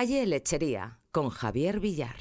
Calle Lechería, con Javier Villar.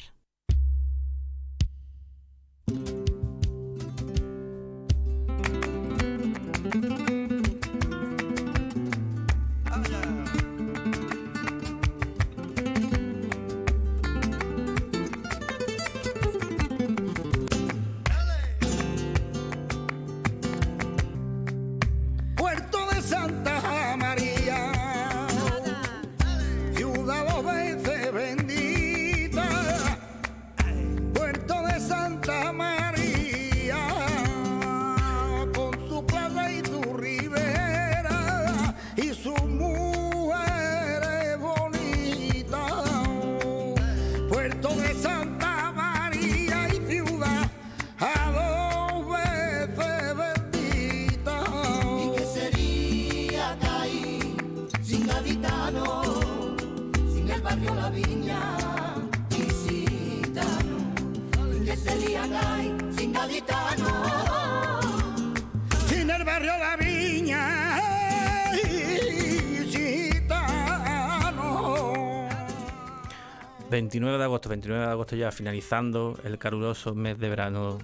29 de agosto, 29 de agosto ya finalizando el caluroso mes de verano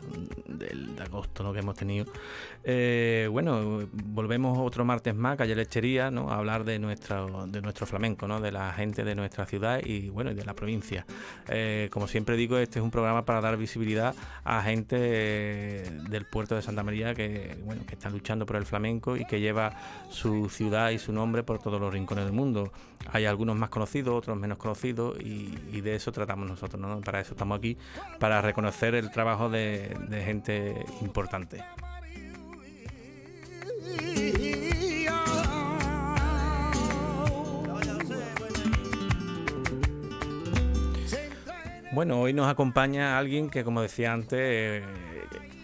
del, de agosto ¿no? que hemos tenido. Eh, bueno, volvemos otro martes más, Calle Lechería, ¿no? a hablar de nuestro, de nuestro flamenco, ¿no? de la gente de nuestra ciudad y bueno, y de la provincia. Eh, como siempre digo, este es un programa para dar visibilidad a gente eh, del puerto de Santa María que, bueno, que está luchando por el flamenco y que lleva su ciudad y su nombre por todos los rincones del mundo. Hay algunos más conocidos, otros menos conocidos y, de eso tratamos nosotros. ¿no? Para eso estamos aquí, para reconocer el trabajo de gente importante. Bueno, hoy nos acompaña alguien que, como decía antes, eh,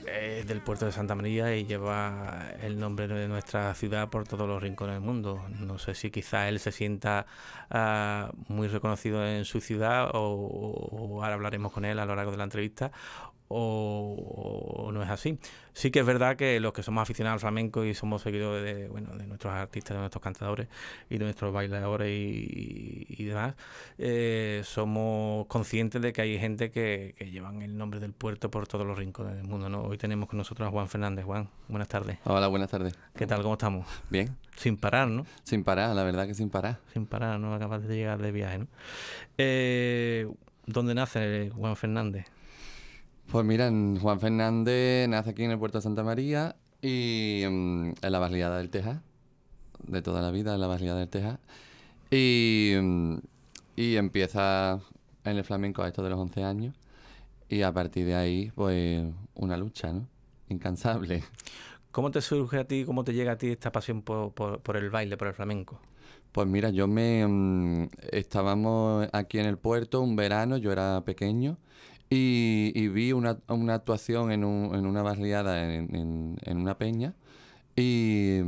eh, es del puerto de Santa María y lleva el nombre de nuestra ciudad por todos los rincones del mundo. No sé si quizá él se sienta ah, muy reconocido en su ciudad o, o, ahora hablaremos con él a lo largo de la entrevista o, no es así. Sí que es verdad que los que somos aficionados al flamenco y somos seguidores de, bueno, de nuestros artistas, de nuestros cantadores y de nuestros bailadores y, demás, eh, somos conscientes de que hay gente que, que, llevan el nombre del puerto por todos los rincones del mundo. ¿no? Hoy tenemos con nosotros a Juan Fernández. Juan, buenas tardes. Hola, buenas tardes. ¿Qué tal? ¿Cómo estamos? Bien. Sin parar, ¿no? Sin parar, la verdad que sin parar. Sin parar, no acabas de llegar de viaje, ¿no? Eh, ¿Dónde nace Juan Fernández? Pues mira, Juan Fernández nace aquí en el puerto de Santa María y mm, en la barriada del Teja, de toda la vida, en la barriada del Teja Y, mm, y empieza en el flamenco a estos de los 11 años y a partir de ahí, pues una lucha, ¿no? Incansable. ¿Cómo te surge a ti, cómo te llega a ti esta pasión por, por, el baile, por el flamenco? Pues mira, yo me... Mm, estábamos aquí en el puerto un verano, yo era pequeño y, vi una, una, actuación en, un, en una barriada en, en, una peña y,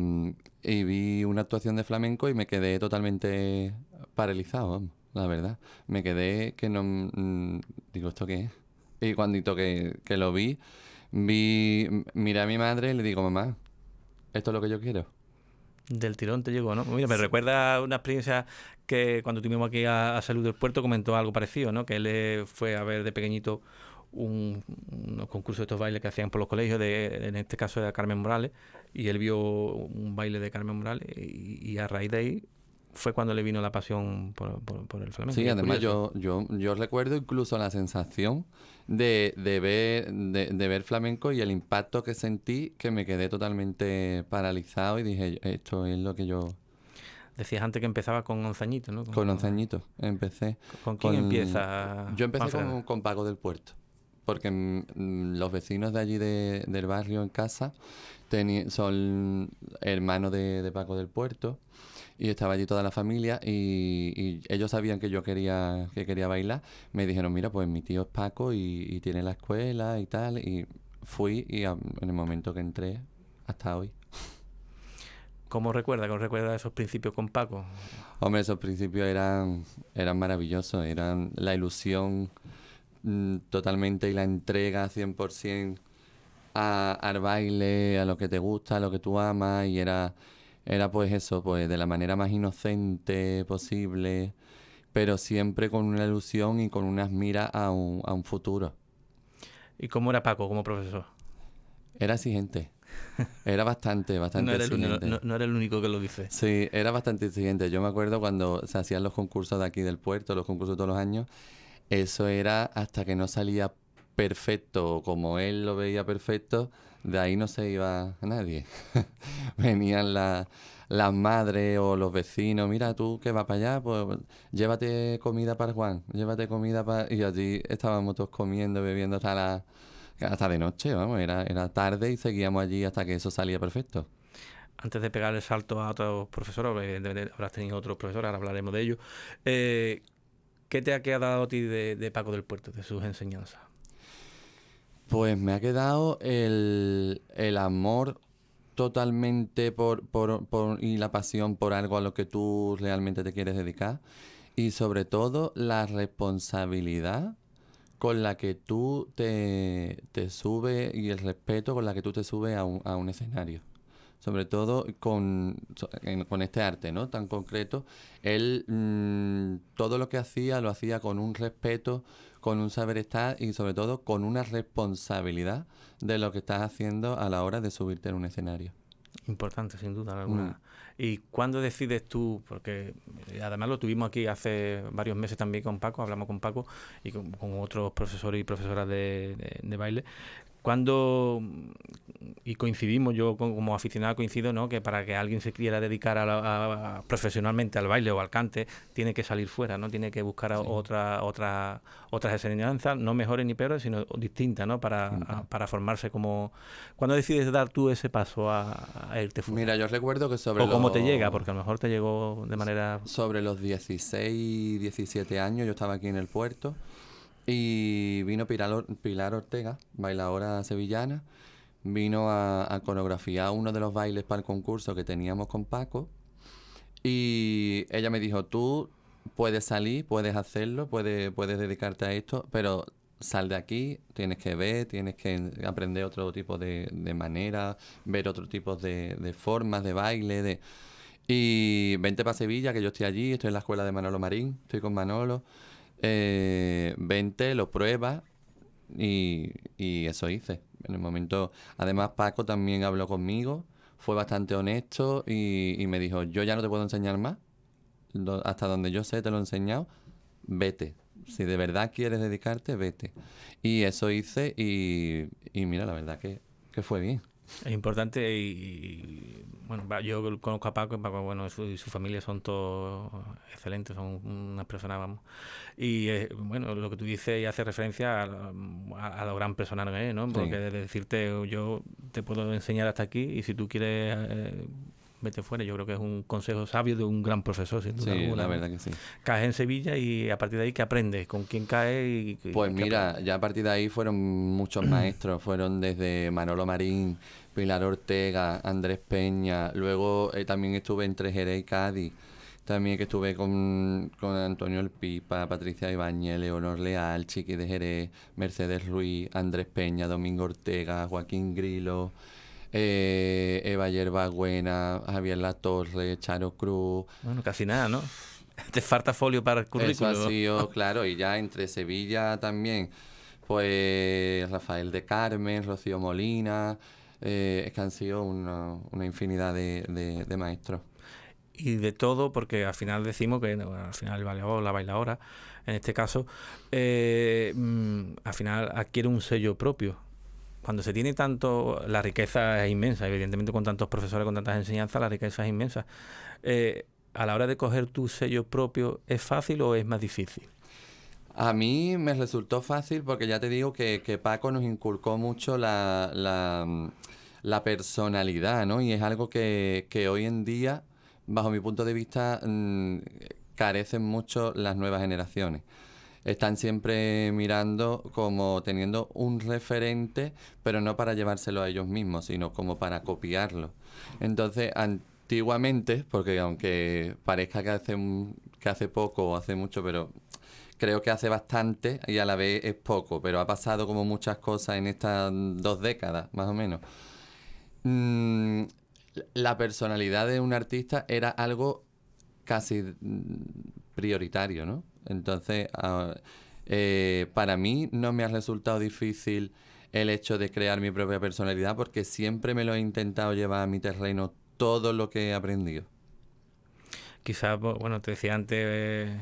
vi una actuación de flamenco y me quedé totalmente paralizado, la verdad. Me quedé que no... Mm, digo, ¿esto qué es? Y cuando lo vi, vi, miré a mi madre y le digo, mamá, esto es lo que yo quiero. Del tirón te llegó, ¿no? Pues mira, me recuerda una experiencia que cuando tuvimos aquí a, Salud del Puerto comentó algo parecido, ¿no? Que él eh, fue a ver de pequeñito un, unos concursos de estos bailes que hacían por los colegios, de, en este caso era Carmen Morales, y él vio un baile de Carmen Morales y, a raíz de ahí fue cuando le vino la pasión por, por el flamenco. Sí, además yo, yo, yo recuerdo incluso la sensación de, de ver, de, ver flamenco y el impacto que sentí, que me quedé totalmente paralizado y dije, esto es lo que yo... Decías antes que empezaba con Onzañito, ¿no? Con, Onzañito, empecé. ¿Con quién empieza? Yo empecé con, Paco del Puerto porque los vecinos de allí del barrio en casa son hermanos de, de, Paco del Puerto y estaba allí toda la familia y, ellos sabían que yo quería, que quería bailar. Me dijeron, mira, pues mi tío es Paco y, tiene la escuela y tal. Y fui y en el momento que entré, hasta hoy. ¿Cómo recuerda? ¿Cómo recuerda esos principios con Paco? Hombre, esos principios eran, eran maravillosos, eran la ilusión mm, totalmente y la entrega 100% al baile, a lo que te gusta, a lo que tú amas, y era era pues eso, pues de la manera más inocente posible, pero siempre con una ilusión y con unas miras a un, a un futuro. ¿Y cómo era Paco como profesor? Era exigente. Era bastante, bastante no era, el único, no, era, el único que lo dice. Sí, era bastante exigente. Yo me acuerdo cuando se hacían los concursos de aquí del puerto, los concursos de todos los años, eso era hasta que no salía perfecto como él lo veía perfecto, de ahí no se iba nadie. Venían las madres o los vecinos, mira tú que vas para allá, pues llévate comida para Juan, llévate comida para... Y allí estábamos todos comiendo, bebiendo hasta, la, hasta de noche, vamos, era, era tarde y seguíamos allí hasta que eso salía perfecto. Antes de pegar el salto a otros profesores, evidentemente habrás tenido otros profesores, ahora hablaremos de ellos, eh, ¿qué te ha quedado a ti de Paco del Puerto, de sus enseñanzas? Pues me ha quedado el, el amor totalmente por, por, y la pasión por algo a lo que tú realmente te quieres dedicar y sobre todo la responsabilidad con la que tú te, subes y el respeto con la que tú te subes a un, escenario. Sobre todo con, con este arte ¿no? tan concreto, él mm, todo lo que hacía lo hacía con un respeto con un saber estar y sobre todo con una responsabilidad de lo que estás haciendo a la hora de subirte en un escenario. Importante, sin duda alguna. Mm. ¿Y cuándo decides tú? Porque eh, además lo tuvimos aquí hace varios meses también con Paco, hablamos con Paco y con, otros profesores y profesoras de, de baile. Cuando, y coincidimos, yo como aficionado coincido, ¿no? que para que alguien se quiera dedicar profesionalmente al baile o al cante, tiene que salir fuera, no tiene que buscar otra, otra, otras enseñanzas, no mejores ni peores, sino distintas, ¿no? para, mm. formarse como... ¿Cuándo decides dar tú ese paso a, irte fuera? Mira, yo recuerdo que sobre... O cómo te llega, porque a lo mejor te llegó de manera... Sobre los 16, 17 años, yo estaba aquí en el puerto. Y vino Pilar, Ortega, bailadora sevillana, vino a, a, coreografiar uno de los bailes para el concurso que teníamos con Paco. Y ella me dijo, tú puedes salir, puedes hacerlo, puedes, dedicarte a esto, pero sal de aquí, tienes que ver, tienes que aprender otro tipo de, manera, ver otro tipo de, formas de baile, de... Y vente para Sevilla, que yo estoy allí, estoy en la escuela de Manolo Marín, estoy con Manolo eh, lo prueba y, eso hice. En el momento, además Paco también habló conmigo, fue bastante honesto y, y me dijo, yo ya no te puedo enseñar más, hasta donde yo sé te lo he enseñado, vete. Si de verdad quieres dedicarte, vete. Y eso hice y, mira, la verdad que fue bien. Es importante y, bueno, yo conozco a Paco, bueno, su, y su familia son todos excelentes, son unas personas, vamos. Y eh, bueno, lo que tú dices y hace referencia a, a, lo gran personal que es, ¿no? Porque decirte, yo te puedo enseñar hasta aquí y si tú quieres eh, vete fuera. Yo creo que es un consejo sabio de un gran profesor, sin duda sí, alguna. La verdad que sí. Caes en Sevilla y a partir de ahí, que aprendes? ¿Con quién caes? Y, pues mira, ya a partir de ahí fueron muchos maestros. fueron desde Manolo Marín, Pilar Ortega, Andrés Peña. Luego eh, también estuve entre Jerez y Cádiz. También que estuve con, con Antonio El Pipa, Patricia Ibáñez, Leonor Leal, Chiqui de Jerez, Mercedes Ruiz, Andrés Peña, Domingo Ortega, Joaquín Grilo, ...Eva eh, Eva Yerbabuena, Javier Torre, Charo Cruz. Bueno, casi nada, ¿no? Te falta folio para el currículum. Eso claro, y ya entre Sevilla también, pues Rafael de Carmen, Rocío Molina, eh, es que han sido una, infinidad de, maestros. Y de todo, porque al final decimos que al final el bailador, la bailadora, en este caso, eh, mm, al final adquiere un sello propio cuando se tiene tanto, la riqueza es inmensa, evidentemente con tantos profesores, con tantas enseñanzas, la riqueza es inmensa. Eh, a la hora de coger tu sello propio, ¿es fácil o es más difícil? A mí me resultó fácil porque ya te digo que, que Paco nos inculcó mucho la, personalidad, ¿no? Y es algo que, hoy en día, bajo mi punto de vista, mm, carecen mucho las nuevas generaciones están siempre mirando como teniendo un referente, pero no para llevárselo a ellos mismos, sino como para copiarlo. Entonces, antiguamente, porque aunque parezca que hace, que hace poco o hace mucho, pero creo que hace bastante y a la vez es poco, pero ha pasado como muchas cosas en estas dos décadas, más o menos. Mm, la personalidad de un artista era algo casi prioritario, ¿no? Entonces, ah, eh, para mí no me ha resultado difícil el hecho de crear mi propia personalidad porque siempre me lo he intentado llevar a mi terreno todo lo que he aprendido. Quizás, bueno, te decía antes, eh,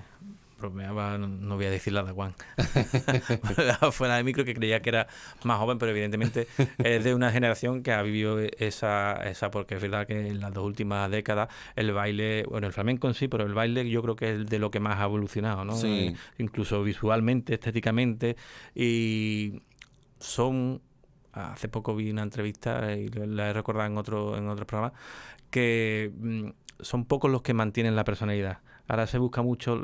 no voy a decir la de Juan, fuera de micro que creía que era más joven, pero evidentemente es de una generación que ha vivido esa, esa porque es verdad que en las dos últimas décadas el baile, bueno, el flamenco en sí, pero el baile yo creo que es de lo que más ha evolucionado, ¿no? Incluso visualmente, estéticamente, y son... Hace poco vi una entrevista y la he recordado en otro, en otro programa, que mm, son pocos los que mantienen la personalidad. Ahora se busca mucho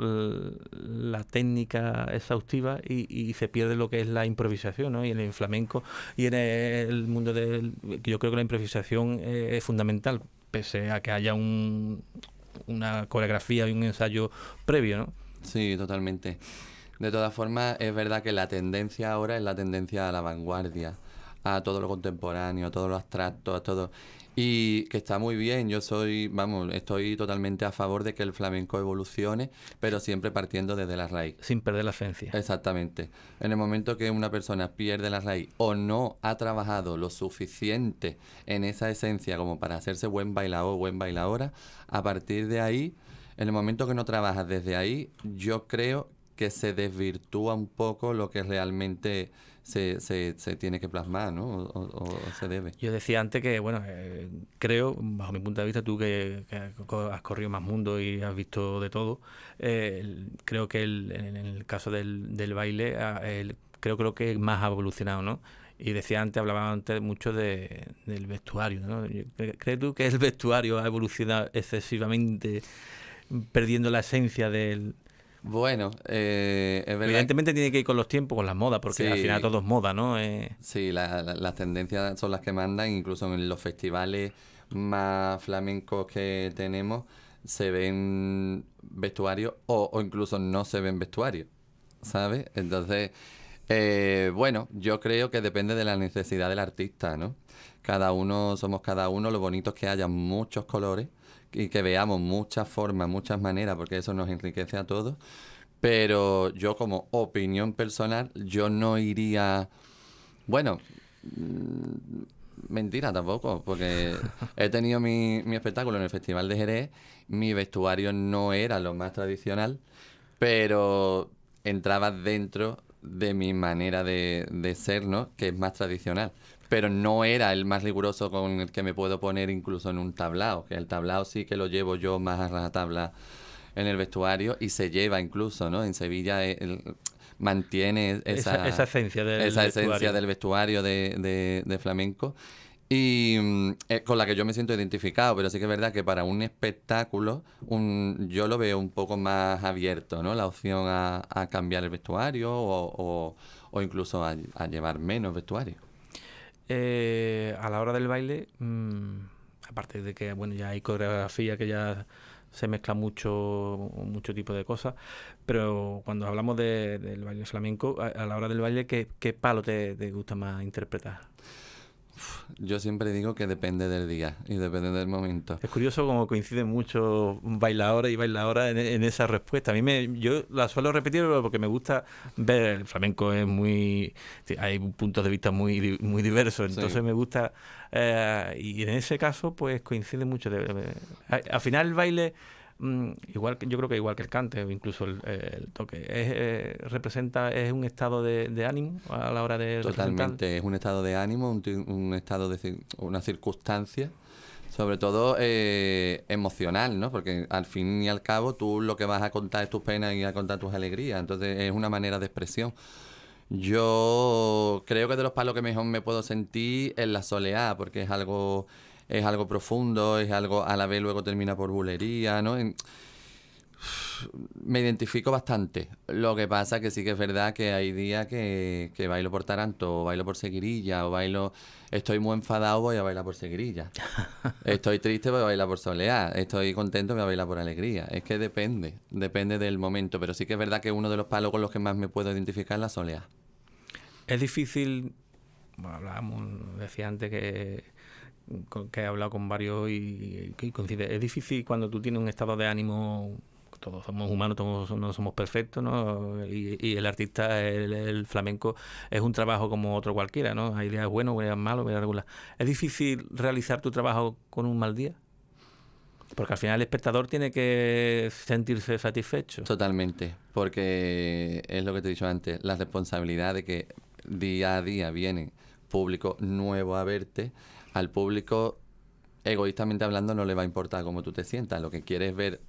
la técnica exhaustiva y, se pierde lo que es la improvisación, ¿no? Y en el flamenco y en el mundo del... Yo creo que la improvisación eh, es fundamental, pese a que haya una coreografía y un ensayo previo, ¿no? Sí, totalmente. De todas formas, es verdad que la tendencia ahora es la tendencia a la vanguardia, a todo lo contemporáneo, a todo lo abstracto, a todo... Y que está muy bien, yo soy, vamos, estoy totalmente a favor de que el flamenco evolucione, pero siempre partiendo desde la raíz. Sin perder la esencia. Exactamente. En el momento que una persona pierde la raíz o no ha trabajado lo suficiente en esa esencia como para hacerse buen bailador o buen bailadora, a partir de ahí, en el momento que no trabajas desde ahí, yo creo que se desvirtúa un poco lo que realmente se, se, tiene que plasmar, ¿no? O, se debe. Yo decía antes que, bueno, eh, creo, bajo mi punto de vista, tú que, has corrido más mundo y has visto de todo, eh, creo que el, en el caso del, baile, creo, creo que más ha evolucionado, ¿no? Y decía antes, hablaba antes mucho del vestuario, ¿no? ¿Crees tú que el vestuario ha evolucionado excesivamente, perdiendo la esencia del, bueno, eh, es Evidentemente tiene que ir con los tiempos, con las modas, porque al final todo es moda, ¿no? Eh, sí, las tendencias son las que mandan, incluso en los festivales más flamencos que tenemos se ven vestuarios o, incluso no se ven vestuarios, ¿sabes? Entonces, eh, bueno, yo creo que depende de la necesidad del artista, ¿no? Cada uno, somos cada uno, lo bonito es que haya muchos colores y que veamos muchas formas, muchas maneras, porque eso nos enriquece a todos. Pero yo como opinión personal, yo no iría, bueno, mm, mentira tampoco, porque he tenido mi, mi espectáculo en el Festival de Jerez, mi vestuario no era lo más tradicional, pero entraba dentro de mi manera de, de ser, ¿no? Que es más tradicional pero no era el más riguroso con el que me puedo poner incluso en un tablao, que el tablao sí que lo llevo yo más a la tabla en el vestuario y se lleva incluso, ¿no? En Sevilla eh, mantiene esa, esencia del vestuario, del vestuario de, de, flamenco y mm, eh, con la que yo me siento identificado, pero sí que es verdad que para un espectáculo un, yo lo veo un poco más abierto, ¿no? La opción a, a cambiar el vestuario o, o, incluso a llevar menos vestuario eh, a la hora del baile, mm, aparte de que bueno ya hay coreografía que ya se mezcla mucho, mucho tipo de cosas, pero cuando hablamos del baile flamenco, a, la hora del baile, ¿qué, palo te gusta más interpretar? Yo siempre digo que depende del día y depende del momento. Es curioso como coinciden mucho bailadores y bailadoras en, esa respuesta. A mí me, yo la suelo repetir porque me gusta ver el flamenco es muy hay puntos de vista muy muy diversos, entonces me gusta eh, y en ese caso pues coincide mucho. al final el baile Mm, igual que yo creo que igual que el cante o incluso el, toque, es, eh, representa, es un estado de, ánimo a la hora de... Totalmente, es un estado de ánimo, un, estado de una circunstancia sobre todo eh, emocional, ¿no? Porque al fin y al cabo tú lo que vas a contar es tus penas y a contar tus alegrías, entonces es una manera de expresión. Yo creo que de los palos que mejor me puedo sentir es la soleada, porque es algo es algo profundo, es algo a la vez luego termina por bulería, ¿no? me identifico bastante. Lo que pasa que sí que es verdad que hay días que, que bailo por taranto, o bailo por seguirilla, o bailo... Estoy muy enfadado, voy a bailar por seguirilla. Estoy triste, voy a bailar por soleá. Estoy contento, voy a bailar por alegría. Es que depende, depende del momento. Pero sí que es verdad que uno de los palos con los que más me puedo identificar es la soleá. Es difícil... Bueno, hablábamos, decía antes que que he hablado con varios y, que coincide. Es difícil cuando tú tienes un estado de ánimo, todos somos humanos, todos no somos perfectos, ¿no? Y, el artista, el, flamenco, es un trabajo como otro cualquiera, ¿no? Hay días buenos, días malos, hay ¿Es difícil realizar tu trabajo con un mal día? Porque al final el espectador tiene que sentirse satisfecho. Totalmente, porque es lo que te he dicho antes, la responsabilidad de que día a día viene público nuevo a verte al público, egoístamente hablando, no le va a importar cómo tú te sientas. Lo que quiere es ver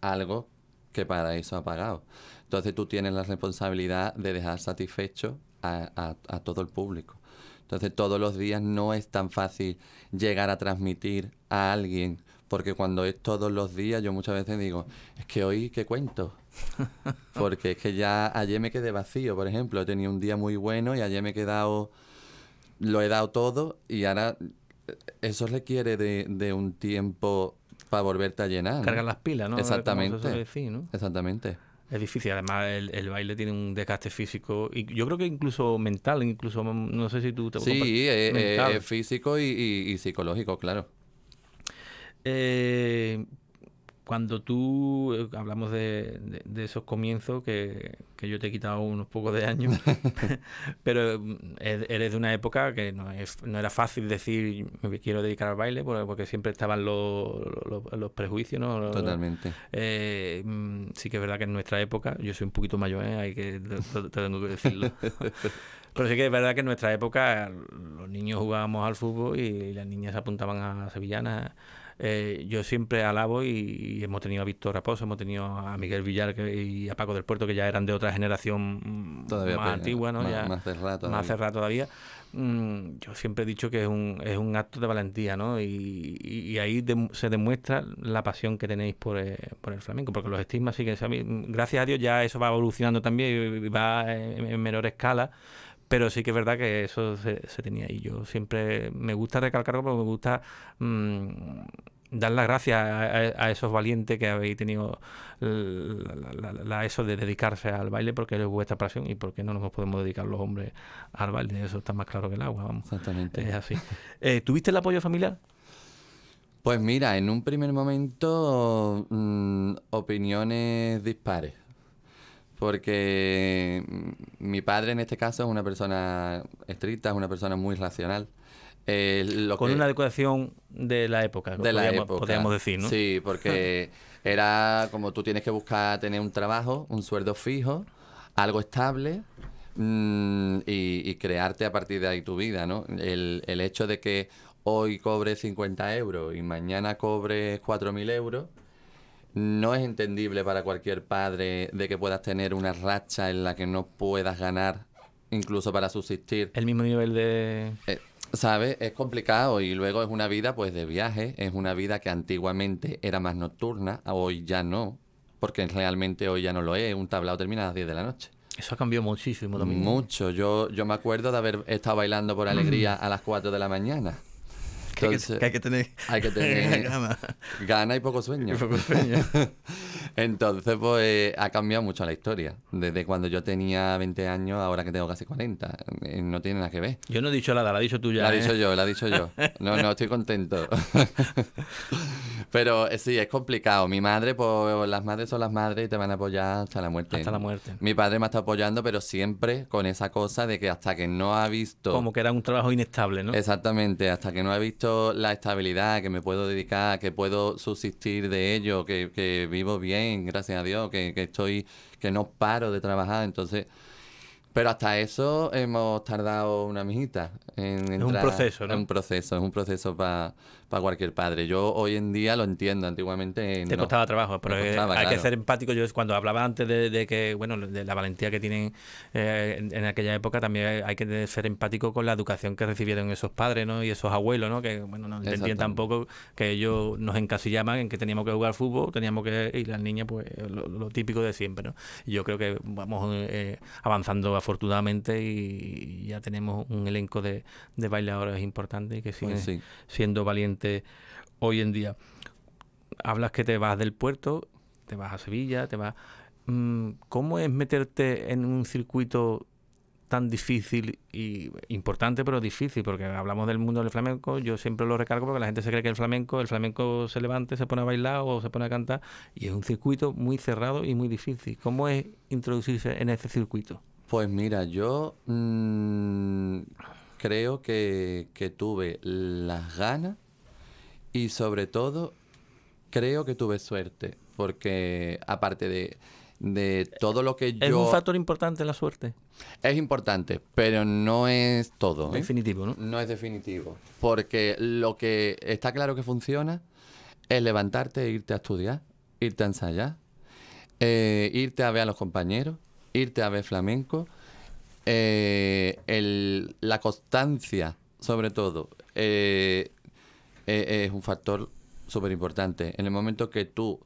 algo que para eso ha pagado. Entonces tú tienes la responsabilidad de dejar satisfecho a, todo el público. Entonces todos los días no es tan fácil llegar a transmitir a alguien, porque cuando es todos los días yo muchas veces digo, es que hoy qué cuento, porque es que ya ayer me quedé vacío, por ejemplo, he tenido un día muy bueno y ayer me he quedado, lo he dado todo y ahora eso requiere de, un tiempo para volverte a llenar. Cargar las pilas, ¿no? Exactamente. Exactamente. Es difícil, además el, baile tiene un desgaste físico y yo creo que incluso mental, incluso no sé si tú te Sí, es, eh, eh, físico y, y psicológico, claro. Eh, cuando tú eh, hablamos de, esos comienzos que, yo te he quitado unos pocos de años, pero mm, eres de una época que no, era fácil decir me quiero dedicar al baile porque, siempre estaban los, prejuicios, Totalmente. Eh, mm, sí que es verdad que en nuestra época, yo soy un poquito mayor, ¿eh? hay que te, tengo que decirlo. Pero sí que es verdad que en nuestra época los niños jugábamos al fútbol y las niñas apuntaban a sevillanas eh, yo siempre alabo y, hemos tenido a Víctor Raposo, hemos tenido a Miguel Villar y a Paco del Puerto, que ya eran de otra generación mm, todavía más antigua, ¿no? Más, más cerrada todavía. Mm, yo siempre he dicho que es un, acto de valentía, ¿no? Y, ahí se demuestra la pasión que tenéis por, eh, el flamenco, porque los estigmas siguen. Gracias a Dios ya eso va evolucionando también y va en, menor escala, pero sí que es verdad que eso se, tenía ahí. yo siempre me gusta recalcarlo porque me gusta mm, dar las gracias a, esos valientes que habéis tenido la, eso de dedicarse al baile porque es vuestra pasión y porque no nos podemos dedicar los hombres al baile. Eso está más claro que el agua, vamos. Exactamente. Es así. Eh, ¿Tuviste el apoyo familiar? Pues mira, en un primer momento mm, opiniones dispares. Porque mi padre en este caso es una persona estricta, es una persona muy racional con una adecuación de la época, de podríamos, la podríamos decir, ¿no? Sí, porque era como tú tienes que buscar tener un trabajo, un sueldo fijo, algo estable mm, y, crearte a partir de ahí tu vida, ¿no? El, hecho de que hoy cobres 50 euros y mañana cobres 4.000 euros, no es entendible para cualquier padre de que puedas tener una racha en la que no puedas ganar incluso para subsistir. El mismo nivel de... Eh, ¿Sabes? Es complicado y luego es una vida pues de viaje, es una vida que antiguamente era más nocturna, hoy ya no, porque realmente hoy ya no lo es, un tablao termina a las 10 de la noche. Eso ha cambiado muchísimo también. ¿eh? Mucho, yo, yo me acuerdo de haber estado bailando por alegría mm. a las 4 de la mañana que, hay que tener, gana. y poco sueño. Entonces, pues ha cambiado mucho la historia. Desde cuando yo tenía 20 años, ahora que tengo casi 40. Eh, no tiene nada que ver. Yo no he dicho nada, la he dicho tú ya. La he dicho ¿eh? yo, la he dicho yo. No, no, estoy contento. Pero eh, sí, es complicado. Mi madre, pues las madres son las madres y te van a apoyar hasta la muerte. Hasta la muerte. Mi padre me ha estado apoyando, pero siempre con esa cosa de que hasta que no ha visto. Como que era un trabajo inestable, ¿no? Exactamente, hasta que no ha visto la estabilidad, que me puedo dedicar, que puedo subsistir de ello, que, vivo bien, gracias a Dios, que, estoy, que no paro de trabajar, entonces... Pero hasta eso hemos tardado una mijita. En es un proceso, un proceso, es un proceso para para cualquier padre. Yo hoy en día lo entiendo, antiguamente. Te costaba trabajo, pero hay que ser empático. Yo cuando hablaba antes de, que, bueno, de la valentía que tienen eh, en, aquella época, también hay que ser empático con la educación que recibieron esos padres, Y esos abuelos, ¿no? Que, bueno, no entendían tampoco que ellos nos encasillaban en que teníamos que jugar fútbol, teníamos que ir las niñas, pues lo, típico de siempre, ¿no? Yo creo que vamos eh, avanzando afortunadamente y ya tenemos un elenco de, bailadores importantes que pues siguen siendo valientes hoy en día. Hablas que te vas del puerto, te vas a Sevilla, te vas... Mm, ¿Cómo es meterte en un circuito tan difícil y importante, pero difícil? Porque hablamos del mundo del flamenco, yo siempre lo recargo porque la gente se cree que el flamenco, el flamenco se levanta, se pone a bailar o se pone a cantar, y es un circuito muy cerrado y muy difícil. ¿Cómo es introducirse en ese circuito? Pues mira, yo mm, creo que tuve las ganas y sobre todo, creo que tuve suerte, porque aparte de, todo lo que yo... ¿Es un factor importante la suerte? Es importante, pero no es todo. ¿eh? Definitivo, ¿no? No es definitivo, porque lo que está claro que funciona es levantarte e irte a estudiar, irte a ensayar, eh, irte a ver a los compañeros, irte a ver flamenco, eh, la constancia sobre todo, eh, es un factor súper importante. En el momento que tú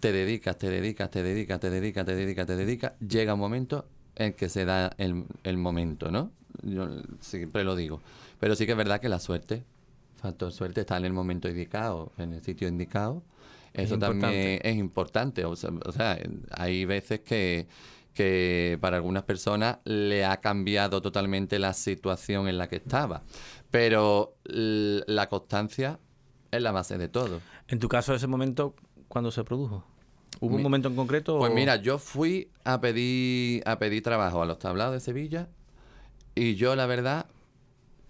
te dedicas, te dedicas, te dedicas, te dedicas, te dedicas, te dedicas, llega un momento en que se da el, momento, ¿no? Yo siempre lo digo. Pero sí que es verdad que la suerte, factor suerte, está en el momento indicado, en el sitio indicado. Eso también es importante. hay veces que, que, para algunas personas le ha cambiado totalmente la situación en la que estaba. Pero la constancia es la base de todo. En tu caso, ese momento, ¿cuándo se produjo? ¿Hubo un momento en concreto? Pues mira, yo fui a pedir, a pedir trabajo a los tablados de Sevilla y yo la verdad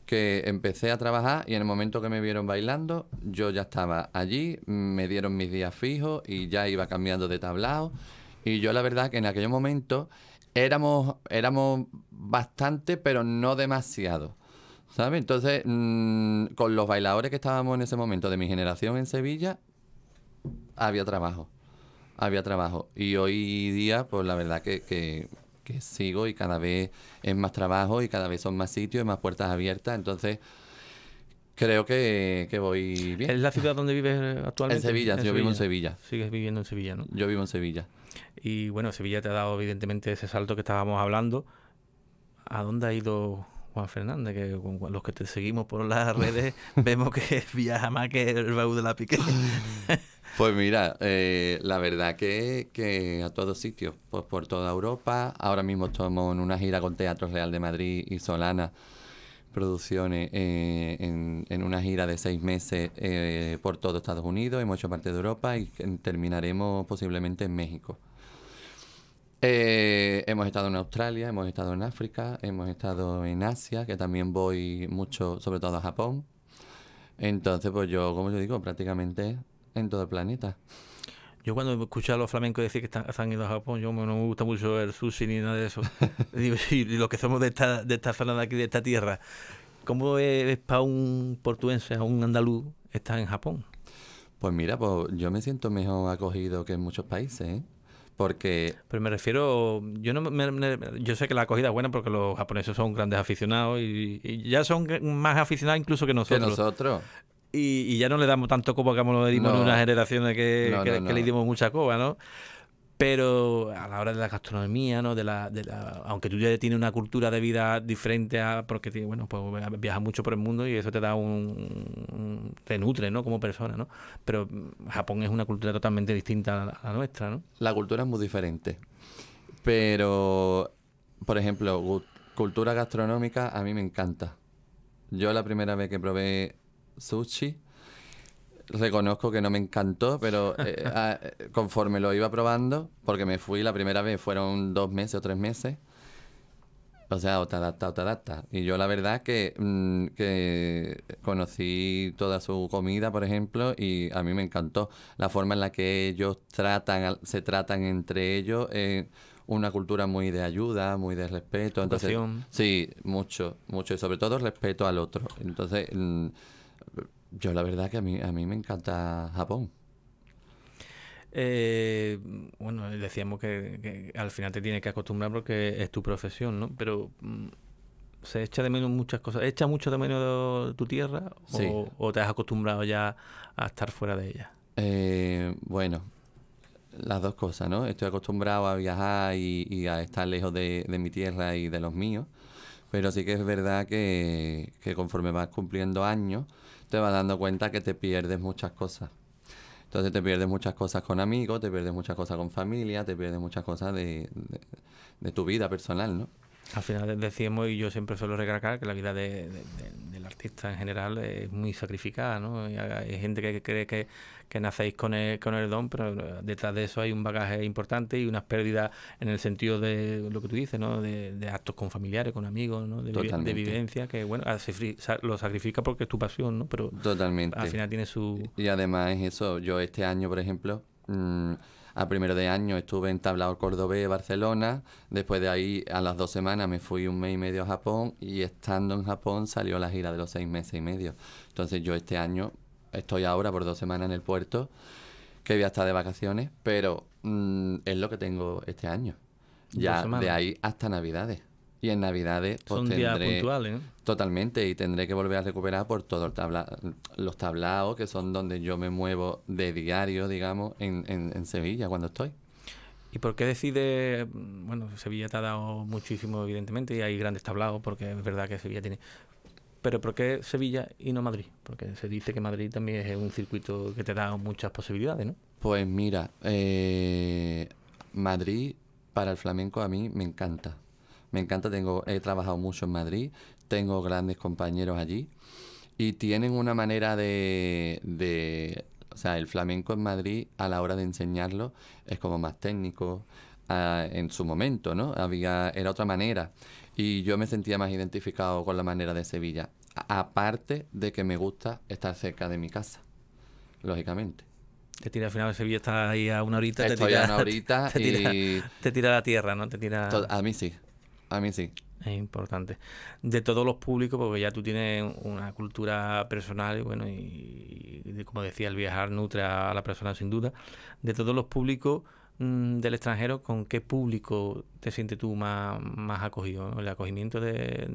que empecé a trabajar y en el momento que me vieron bailando, yo ya estaba allí, me dieron mis días fijos y ya iba cambiando de tablado. Y yo la verdad que en aquel momento éramos, éramos bastante, pero no demasiado. ¿Sabes? Entonces, mm, con los bailadores que estábamos en ese momento de mi generación en Sevilla, había trabajo. Había trabajo. Y hoy día, pues la verdad que, que, sigo y cada vez es más trabajo y cada vez son más sitios y más puertas abiertas. Entonces, Creo que, que, voy bien. ¿Es la ciudad donde vives eh, actualmente? En Sevilla, yo vivo en Sevilla. Sigues viviendo en Sevilla, ¿no? Yo vivo en Sevilla. Y bueno, Sevilla te ha dado evidentemente ese salto que estábamos hablando. ¿A dónde ha ido Juan Fernández, que con los que te seguimos por las redes vemos que viaja más que el baúl de la pique. pues mira, eh, la verdad que, a todos sitios, pues por toda Europa. Ahora mismo estamos en una gira con Teatro Real de Madrid y Solana Producciones eh, en, una gira de seis meses eh, por todo Estados Unidos. y mucha parte de Europa y terminaremos posiblemente en México. Eh, hemos estado en Australia, hemos estado en África, hemos estado en Asia, que también voy mucho, sobre todo a Japón. Entonces, pues yo, como yo digo, prácticamente en todo el planeta. Yo cuando escucho a los flamencos decir que están, han ido a Japón, yo no me gusta mucho el sushi ni nada de eso. y los que somos de esta, de esta zona de aquí, de esta tierra, ¿cómo es, para un portuense o un andaluz estar en Japón? Pues mira, pues yo me siento mejor acogido que en muchos países, ¿eh? Porque... Pero me refiero, yo no yo sé que la acogida es buena porque los japoneses son grandes aficionados y, ya son más aficionados incluso que nosotros. Que nosotros. Y, ya no le damos tanto coba como lo dimos en una generación de que, que le dimos mucha coba, ¿no? pero a la hora de la gastronomía, ¿no? De la, aunque tú ya tienes una cultura de vida diferente a, porque bueno, pues viajas mucho por el mundo y eso te da un, te nutre, ¿no? Como persona, ¿no? Pero Japón es una cultura totalmente distinta a la, a la nuestra, ¿no? La cultura es muy diferente. Pero por ejemplo, cultura gastronómica a mí me encanta. Yo la primera vez que probé sushi reconozco que no me encantó, pero eh, ah, conforme lo iba probando, porque me fui la primera vez, fueron dos meses o tres meses. O sea, o o te te adapta. Y yo la verdad mm, que, conocí toda su comida, por ejemplo, y a mí me encantó la forma en la que ellos tratan, se tratan entre ellos. es una cultura muy de ayuda, muy de respeto. Entonces, sí, mucho, mucho. Y sobre todo respeto al otro. Entonces... Mm, yo la verdad que a mí, me encanta Japón. Eh, bueno, decíamos que, al final te tienes que acostumbrar porque es tu profesión, ¿no? Pero mm, se echa de menos muchas cosas. ¿Echa mucho de menos tu tierra o, te has acostumbrado ya a estar fuera de ella? Eh, bueno, las dos cosas, ¿no? Estoy acostumbrado a viajar y, a estar lejos de, mi tierra y de los míos, pero sí que es verdad que conforme vas cumpliendo años, te vas dando cuenta que te pierdes muchas cosas. Entonces te pierdes muchas cosas con amigos, te pierdes muchas cosas con familia, te pierdes muchas cosas de, tu vida personal, ¿no? Al final decíamos, y yo siempre suelo recalcar, que la vida del artista en general es muy sacrificada, ¿no? hay gente que cree que, que nacéis con el, con el don, pero detrás de eso hay un bagaje importante y unas pérdidas en el sentido de lo que tú dices, ¿no? De, actos con familiares, con amigos, ¿no? De, vivencia, que bueno, lo sacrifica porque es tu pasión, ¿no? Pero Totalmente. al final tiene su... Y además eso, yo este año, por ejemplo... Mm, a primero de año estuve en Tablao y Barcelona. Después de ahí, a las dos semanas, me fui un mes y medio a Japón y estando en Japón salió la gira de los seis meses y medio. Entonces yo este año estoy ahora por dos semanas en el puerto, que voy a estar de vacaciones, pero mm, es lo que tengo este año. Ya de ahí hasta Navidades y en Navidades Son pues, puntuales, ¿eh? Totalmente, y tendré que volver a recuperar por todos los tablaos, que son donde yo me muevo de diario, digamos, en, Sevilla cuando estoy. ¿Y por qué decide, bueno, Sevilla te ha dado muchísimo, evidentemente, y hay grandes tablaos, porque es verdad que Sevilla tiene... Pero ¿por qué Sevilla y no Madrid? Porque se dice que Madrid también es un circuito que te da muchas posibilidades, ¿no? Pues mira, eh, Madrid para el flamenco a mí me encanta me encanta, tengo, he trabajado mucho en Madrid, tengo grandes compañeros allí y tienen una manera de, o sea, el flamenco en Madrid a la hora de enseñarlo es como más técnico ah, en su momento, ¿no? Había, era otra manera y yo me sentía más identificado con la manera de Sevilla, aparte de que me gusta estar cerca de mi casa, lógicamente. Te tira al final de Sevilla, estás ahí a una horita. te tira, a una horita y... Te tira, la tierra, ¿no? Te tira... A mí sí. A mí sí. Es importante. De todos los públicos, porque ya tú tienes una cultura personal, y bueno, y, como decía, el viajar nutre a la persona sin duda. De todos los públicos mm, del extranjero, ¿con qué público te sientes tú más, acogido? El acogimiento de,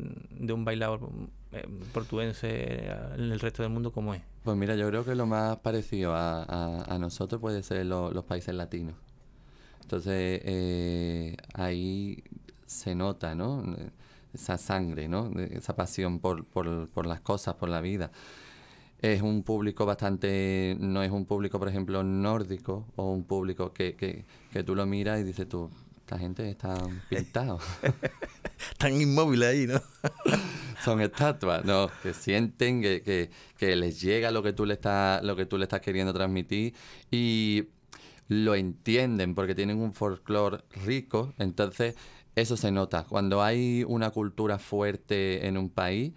un bailador eh, portuense eh, en el resto del mundo, ¿cómo es? Pues mira, yo creo que lo más parecido a, nosotros puede ser los países latinos. Entonces, eh, ahí se nota, ¿no? Esa sangre, ¿no? Esa pasión por, por, por las cosas, por la vida es un público bastante, no es un público, por ejemplo, nórdico o un público que, que, tú lo miras y dices tú, esta gente está pintado. Están inmóviles ahí, ¿no? Son estatuas, ¿no? Que sienten que, que, que, les llega lo que, tú le estás, lo que tú le estás queriendo transmitir y lo entienden porque tienen un folclore rico, entonces eso se nota. Cuando hay una cultura fuerte en un país,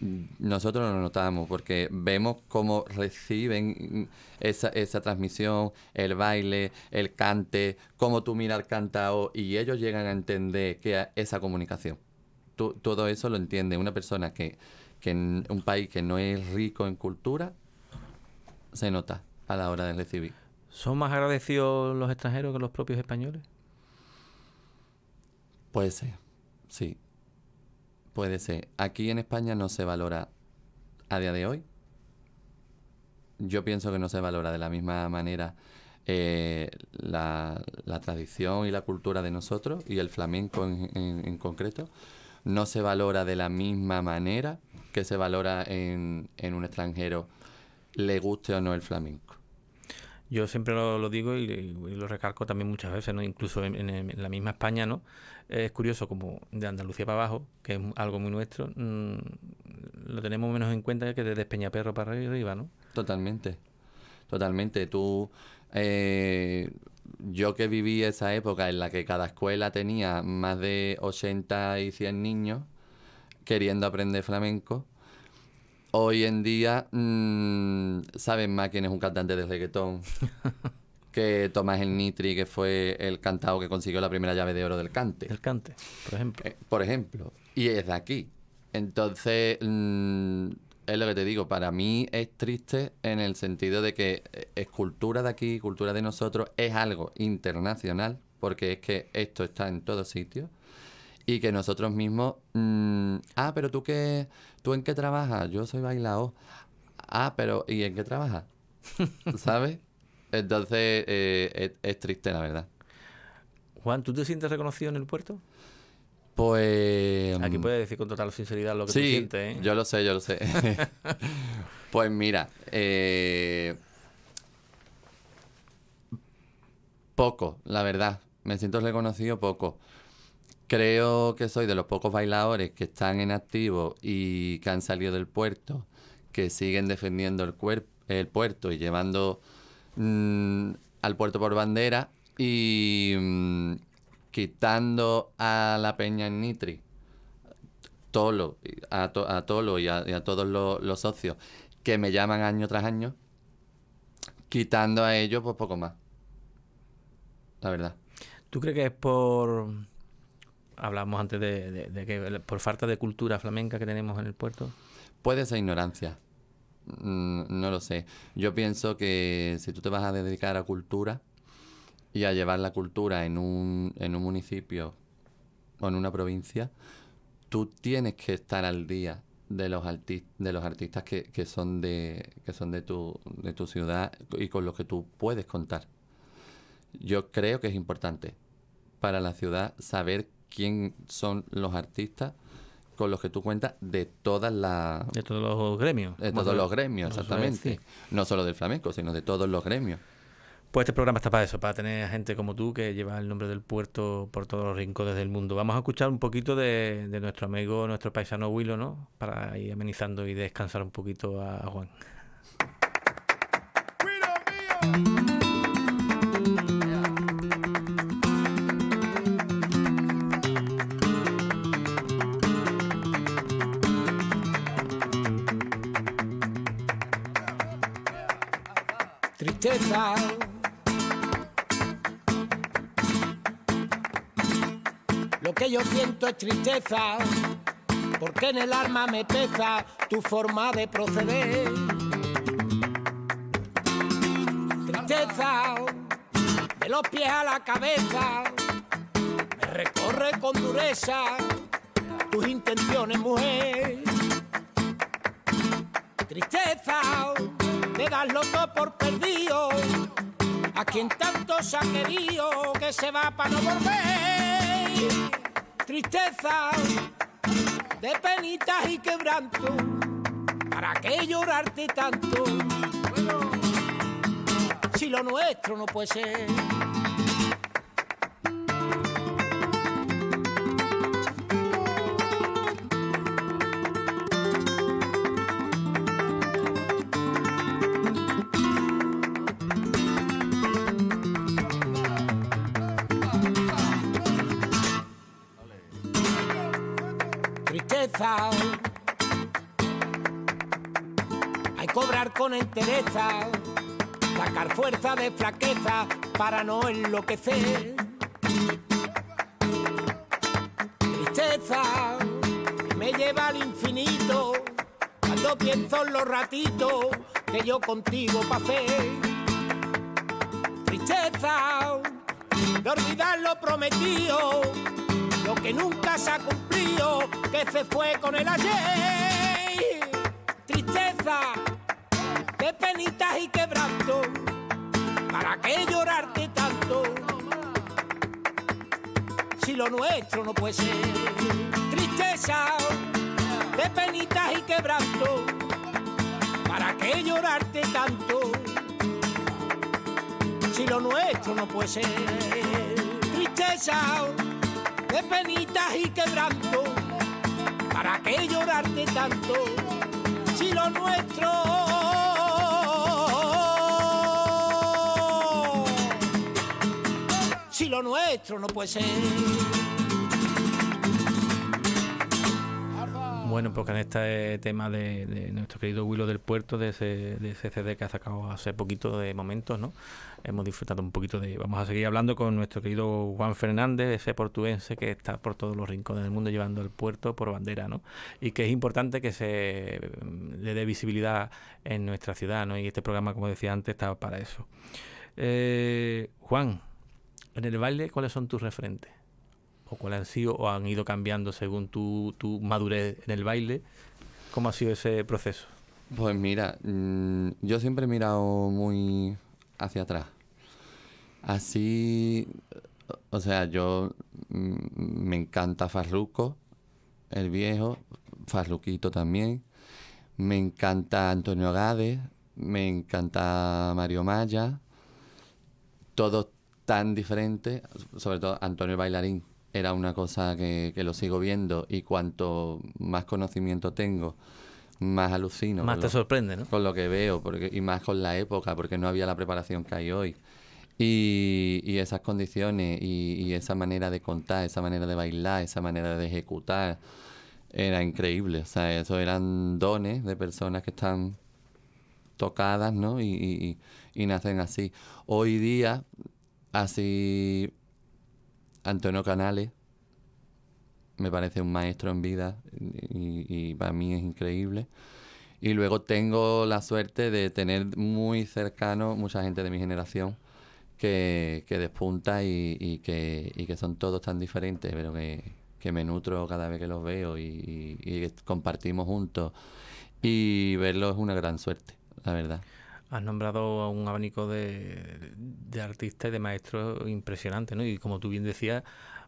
mm, nosotros lo notamos porque vemos cómo reciben esa, transmisión, el baile, el cante, cómo tú miras al cantao y ellos llegan a entender que esa comunicación. todo eso lo entiende una persona que en un país que no es rico en cultura, se nota a la hora de recibir. ¿Son más agradecidos los extranjeros que los propios españoles? Puede ser, sí. Puede ser. Aquí en España no se valora a día de hoy. Yo pienso que no se valora de la misma manera eh, la, tradición y la cultura de nosotros y el flamenco en, concreto. No se valora de la misma manera que se valora en un extranjero, le guste o no el flamenco yo siempre lo, digo y, lo recalco también muchas veces, ¿no? incluso en, la misma España, ¿no? Es curioso como de Andalucía para abajo, que es algo muy nuestro, mm, lo tenemos menos en cuenta que desde Peñaperro para arriba, ¿no? Totalmente, totalmente. Tú, eh, yo que viví esa época en la que cada escuela tenía más de 80 y 100 niños queriendo aprender flamenco, Hoy en día mm, saben más quién es un cantante de reggaetón que Tomás El Nitri, que fue el cantado que consiguió la primera llave de oro del cante. El cante, por ejemplo. Eh, por ejemplo. Y es de aquí. Entonces, mm, es lo que te digo, para mí es triste en el sentido de que eh, es cultura de aquí, cultura de nosotros, es algo internacional, porque es que esto está en todos sitios y que nosotros mismos, mm, ah, pero tú qué, tú en qué trabajas, yo soy bailado, ah, pero ¿y en qué trabajas? ¿Sabes? Entonces eh, es, triste, la verdad. Juan, ¿tú te sientes reconocido en el puerto? Pues... Aquí mm, puedes decir con total sinceridad lo que sientes. ¿eh? Yo lo sé, yo lo sé. pues mira, eh, poco, la verdad. Me siento reconocido poco. Creo que soy de los pocos bailadores que están en activo y que han salido del puerto, que siguen defendiendo el, puerto y llevando mm, al puerto por bandera y mm, quitando a la peña en Nitri, Tolo, a, Tolo y a, todos los, los socios que me llaman año tras año, quitando a ellos pues poco más. La verdad. ¿Tú crees que es por hablábamos antes de, que por falta de cultura flamenca que tenemos en el puerto. Puede ser ignorancia. Mm, no lo sé. Yo pienso que si tú te vas a dedicar a cultura y a llevar la cultura en un, en un municipio o en una provincia, tú tienes que estar al día de los artistas de los artistas que, son de que son de tu de tu ciudad y con los que tú puedes contar yo creo que es importante para la ciudad saber quién son los artistas con los que tú cuentas de todas las... De todos los gremios. De todos los gremios, exactamente. No solo del flamenco, sino de todos los gremios. Pues este programa está para eso, para tener gente como tú que lleva el nombre del puerto por todos los rincones del mundo. Vamos a escuchar un poquito de, nuestro amigo, nuestro paisano Willo, ¿no? Para ir amenizando y descansar un poquito a, a Juan. tristeza. Lo que yo siento es tristeza, porque en el alma me pesa tu forma de proceder. Tristeza, de los pies a la cabeza, me recorre con dureza tus intenciones, mujer. Tristeza, te das loco por a quien tanto se ha querido que se va para no volver. Tristeza de penitas y quebranto, ¿para qué llorarte tanto? Si lo nuestro no puede ser. sacar fuerza de fraqueza para no enloquecer. Tristeza que me lleva al infinito cuando pienso en los ratitos que yo contigo pasé. Tristeza de olvidar lo prometido, lo que nunca se ha cumplido, que se fue con el ayer. Tristeza de penitas y quebranto, para qué llorarte tanto, si lo nuestro no puede ser tristeza, de penitas y quebranto, para qué llorarte tanto, si lo nuestro no puede ser tristeza, de penitas y quebranto, para qué llorarte tanto, si lo nuestro nuestro no puede ser. Bueno, pues en este tema de, nuestro querido Willo del Puerto, de ese, CD que ha sacado hace poquito de momentos, ¿no? Hemos disfrutado un poquito de... Vamos a seguir hablando con nuestro querido Juan Fernández, ese portuense que está por todos los rincones del mundo llevando el puerto por bandera, ¿no? Y que es importante que se mm, le dé visibilidad en nuestra ciudad, ¿no? Y este programa, como decía antes, está para eso. Eh, Juan, en el baile, ¿cuáles son tus referentes? ¿O cuáles han sido o han ido cambiando según tu, madurez en el baile? ¿Cómo ha sido ese proceso? Pues mira, mm, yo siempre he mirado muy hacia atrás. Así, o sea, yo mm, me encanta Farruco, el viejo, Farruquito también. Me encanta Antonio Gades, me encanta Mario Maya. Todos tan diferente, sobre todo Antonio Bailarín era una cosa que, lo sigo viendo y cuanto más conocimiento tengo, más alucino. Más te sorprende, ¿no? Con lo que veo porque, y más con la época, porque no había la preparación que hay hoy. Y, esas condiciones y, esa manera de contar, esa manera de bailar, esa manera de ejecutar, era increíble. O sea, eso eran dones de personas que están tocadas, ¿no? y, y nacen así. Hoy día Así, Antonio Canales me parece un maestro en vida y, para mí es increíble. Y luego tengo la suerte de tener muy cercano mucha gente de mi generación que, que despunta y, que, y, que, son todos tan diferentes, pero que, me nutro cada vez que los veo y, y compartimos juntos. Y verlo es una gran suerte, la verdad has nombrado a un abanico de, artistas y de maestros impresionantes, ¿no? Y como tú bien decías,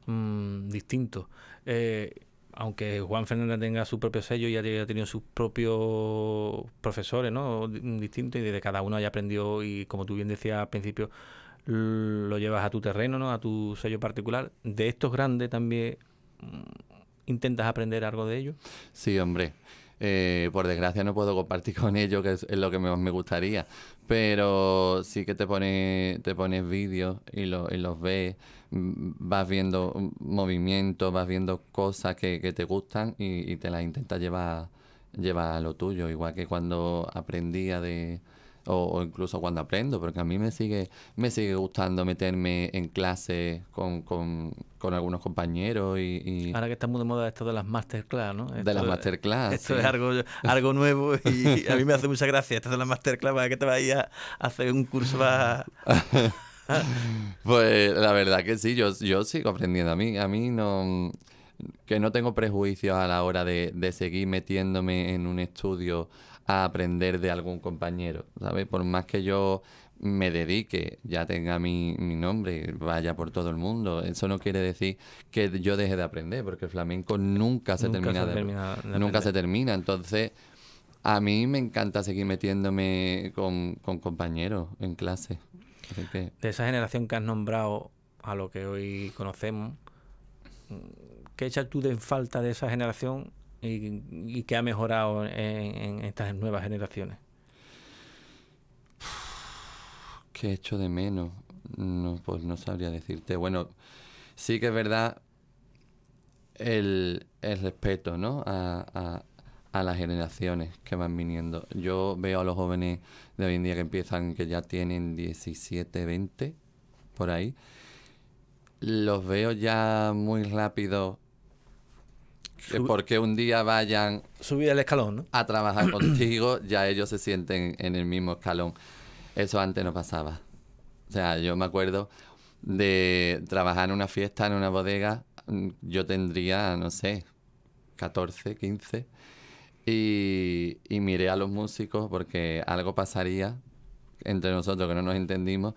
mm, distintos. Eh, aunque Juan Fernández tenga su propio sello y haya tenido sus propios profesores, ¿no? Distintos y de cada uno haya aprendido y como tú bien decías al principio, lo llevas a tu terreno, ¿no? A tu sello particular. De estos grandes también mm, intentas aprender algo de ellos. Sí, hombre. Eh, por desgracia no puedo compartir con ellos, que es, lo que más me gustaría, pero sí que te, pones te pones vídeos y, lo, y los ves, mm, vas viendo movimientos, vas viendo cosas que, que te gustan y, y, te las intentas llevar, llevar a lo tuyo, igual que cuando aprendía de o, incluso cuando aprendo, porque a mí me sigue, me sigue gustando meterme en clase con, algunos compañeros y, Ahora que está muy de moda esto de las masterclass, ¿no? de las masterclass. Esto es algo, algo nuevo y a mí me hace mucha gracia esto de las masterclass, para que te vayas a hacer un curso más. pues la verdad que sí, yo, yo sigo aprendiendo. A mí, a mí no que no tengo prejuicios a la hora de, de seguir metiéndome en un estudio a aprender de algún compañero, ¿sabes? Por más que yo me dedique, ya tenga mi, mi, nombre, vaya por todo el mundo. Eso no quiere decir que yo deje de aprender, porque el flamenco nunca se, termina, de, Nunca se termina. Entonces, a mí me encanta seguir metiéndome con, compañeros en clase. De esa generación que has nombrado a lo que hoy conocemos, ¿qué echas tú de falta de esa generación y, que ha mejorado en, estas nuevas generaciones? ¿Qué he hecho de menos? No, pues no sabría decirte. Bueno, sí que es verdad el, el respeto ¿no? a, a a las generaciones que van viniendo. Yo veo a los jóvenes de hoy en día que empiezan, que ya tienen 17, 20, por ahí. Los veo ya muy rápido porque un día vayan subir el escalón a trabajar contigo ya ellos se sienten en el mismo escalón eso antes no pasaba o sea yo me acuerdo de trabajar en una fiesta en una bodega mm, yo tendría no sé 14 15 y, miré a los músicos porque algo pasaría entre nosotros que no nos entendimos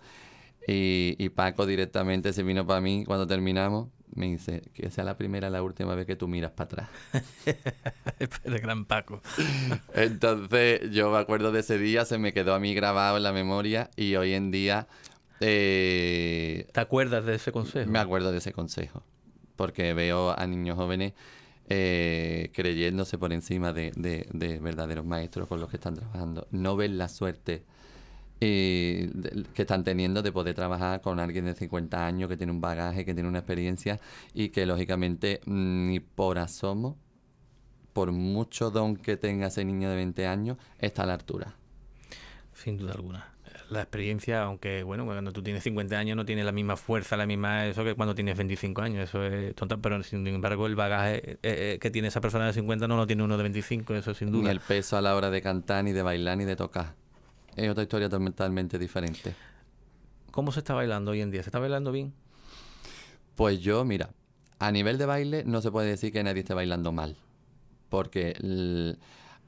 y Paco directamente se vino para mí cuando terminamos me dice que sea la primera o la última vez que tú miras para atrás. de gran Paco. Entonces, yo me acuerdo de ese día, se me quedó a mí grabado en la memoria y hoy en día. Eh, ¿Te acuerdas de ese consejo? Me acuerdo de ese consejo. Porque veo a niños jóvenes eh, creyéndose por encima de verdaderos maestros con los que están trabajando. No ven la suerte ...y eh, que están teniendo de poder trabajar con alguien de 50 años que tiene un bagaje, que tiene una experiencia y que lógicamente mm, ni por asomo, por mucho don que tenga ese niño de 20 años, está a la altura. Sin duda alguna. La experiencia, aunque bueno, cuando tú tienes 50 años no tienes la misma fuerza, la misma eso que cuando tienes 25 años, eso es tonta, pero sin embargo el bagaje eh, eh, que tiene esa persona de 50 no lo tiene uno de 25, eso sin duda. Ni el peso a la hora de cantar, ni de bailar, ni de tocar es otra historia totalmente diferente. ¿Cómo se está bailando hoy en día? ¿Se está bailando bien? Pues yo, mira, a nivel de baile no se puede decir que nadie esté bailando mal, porque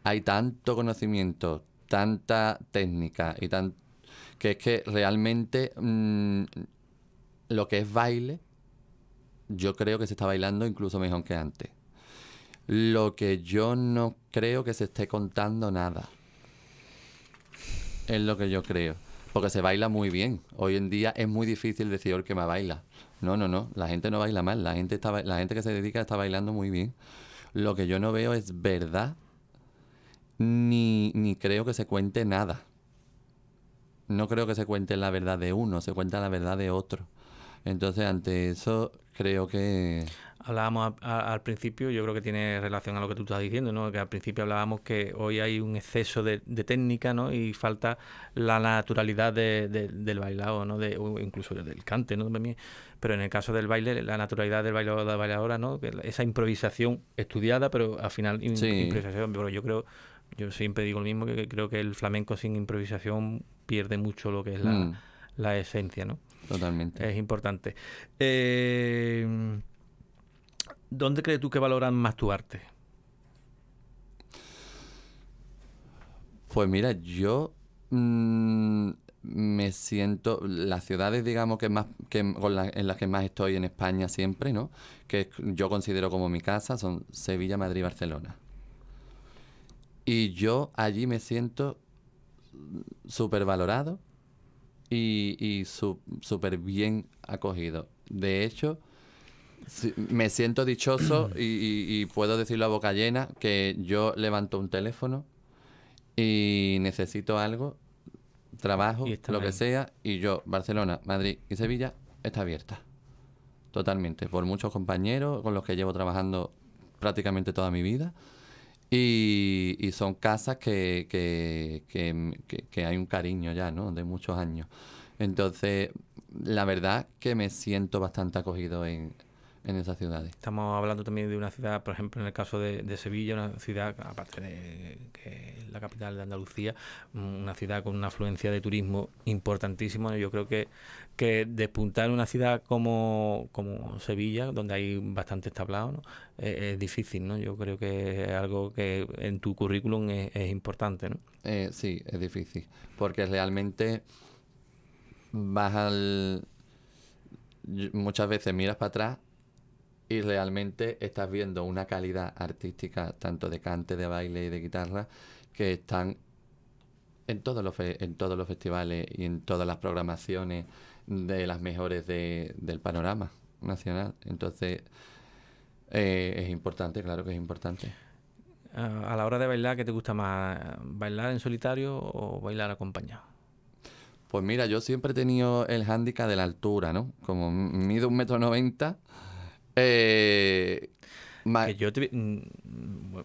hay tanto conocimiento, tanta técnica y tan que es que realmente mm, lo que es baile, yo creo que se está bailando incluso mejor que antes. Lo que yo no creo que se esté contando nada. Es lo que yo creo. Porque se baila muy bien. Hoy en día es muy difícil decir que me baila. No, no, no. La gente no baila mal. La gente, la gente que se dedica está bailando muy bien. Lo que yo no veo es verdad, ni, ni creo que se cuente nada. No creo que se cuente la verdad de uno, se cuenta la verdad de otro. Entonces, ante eso, creo que... Hablábamos al principio, yo creo que tiene relación a lo que tú estás diciendo, ¿no? que al principio hablábamos que hoy hay un exceso de, técnica ¿no? y falta la naturalidad del bailado, ¿no? incluso del cante, ¿no? pero en el caso del baile, la naturalidad del bailador de bailadora, ¿no? esa improvisación estudiada, pero al final improvisación, pero yo creo yo siempre digo lo mismo, que creo que el flamenco sin improvisación pierde mucho lo que es la, mm. la esencia, ¿no? Totalmente. Es importante. Eh, ¿Dónde crees tú que valoran más tu arte? Pues mira, yo mm, me siento. Las ciudades, digamos, que más que, en las que más estoy en España siempre, ¿no? Que yo considero como mi casa son Sevilla, Madrid, Barcelona. Y yo allí me siento mm, súper valorado y, y súper bien acogido. De hecho, me siento dichoso y, puedo decirlo a boca llena que yo levanto un teléfono y necesito algo, trabajo, lo que sea, y yo, Barcelona, Madrid y Sevilla, está abierta. Totalmente. Por muchos compañeros con los que llevo trabajando prácticamente toda mi vida. Y, son casas mm, que, que, hay un cariño ya, ¿no? De muchos años. Entonces, la verdad que me siento bastante acogido en, en esas ciudades. Estamos hablando también de una ciudad, por ejemplo, en el caso de, Sevilla, una ciudad, aparte de que es la capital de Andalucía, mm, una ciudad con una afluencia de turismo importantísima. Yo creo que, que despuntar una ciudad como, como Sevilla, donde hay bastante establado... Eh, es difícil, ¿no? Yo creo que es algo que en tu currículum es, importante, ¿no? Eh, sí, es difícil, porque realmente vas al... Muchas veces miras para atrás y realmente estás viendo una calidad artística tanto de cante, de baile y de guitarra que están en todos los, en todos los festivales y en todas las programaciones de las mejores de, del panorama nacional. Entonces, eh, es importante, claro que es importante. Ah, a la hora de bailar, ¿qué te gusta más? ¿Bailar en solitario o bailar acompañado? Pues mira, yo siempre he tenido el hándicap de la altura, ¿no? Como mido un metro noventa, eh, mm, mm,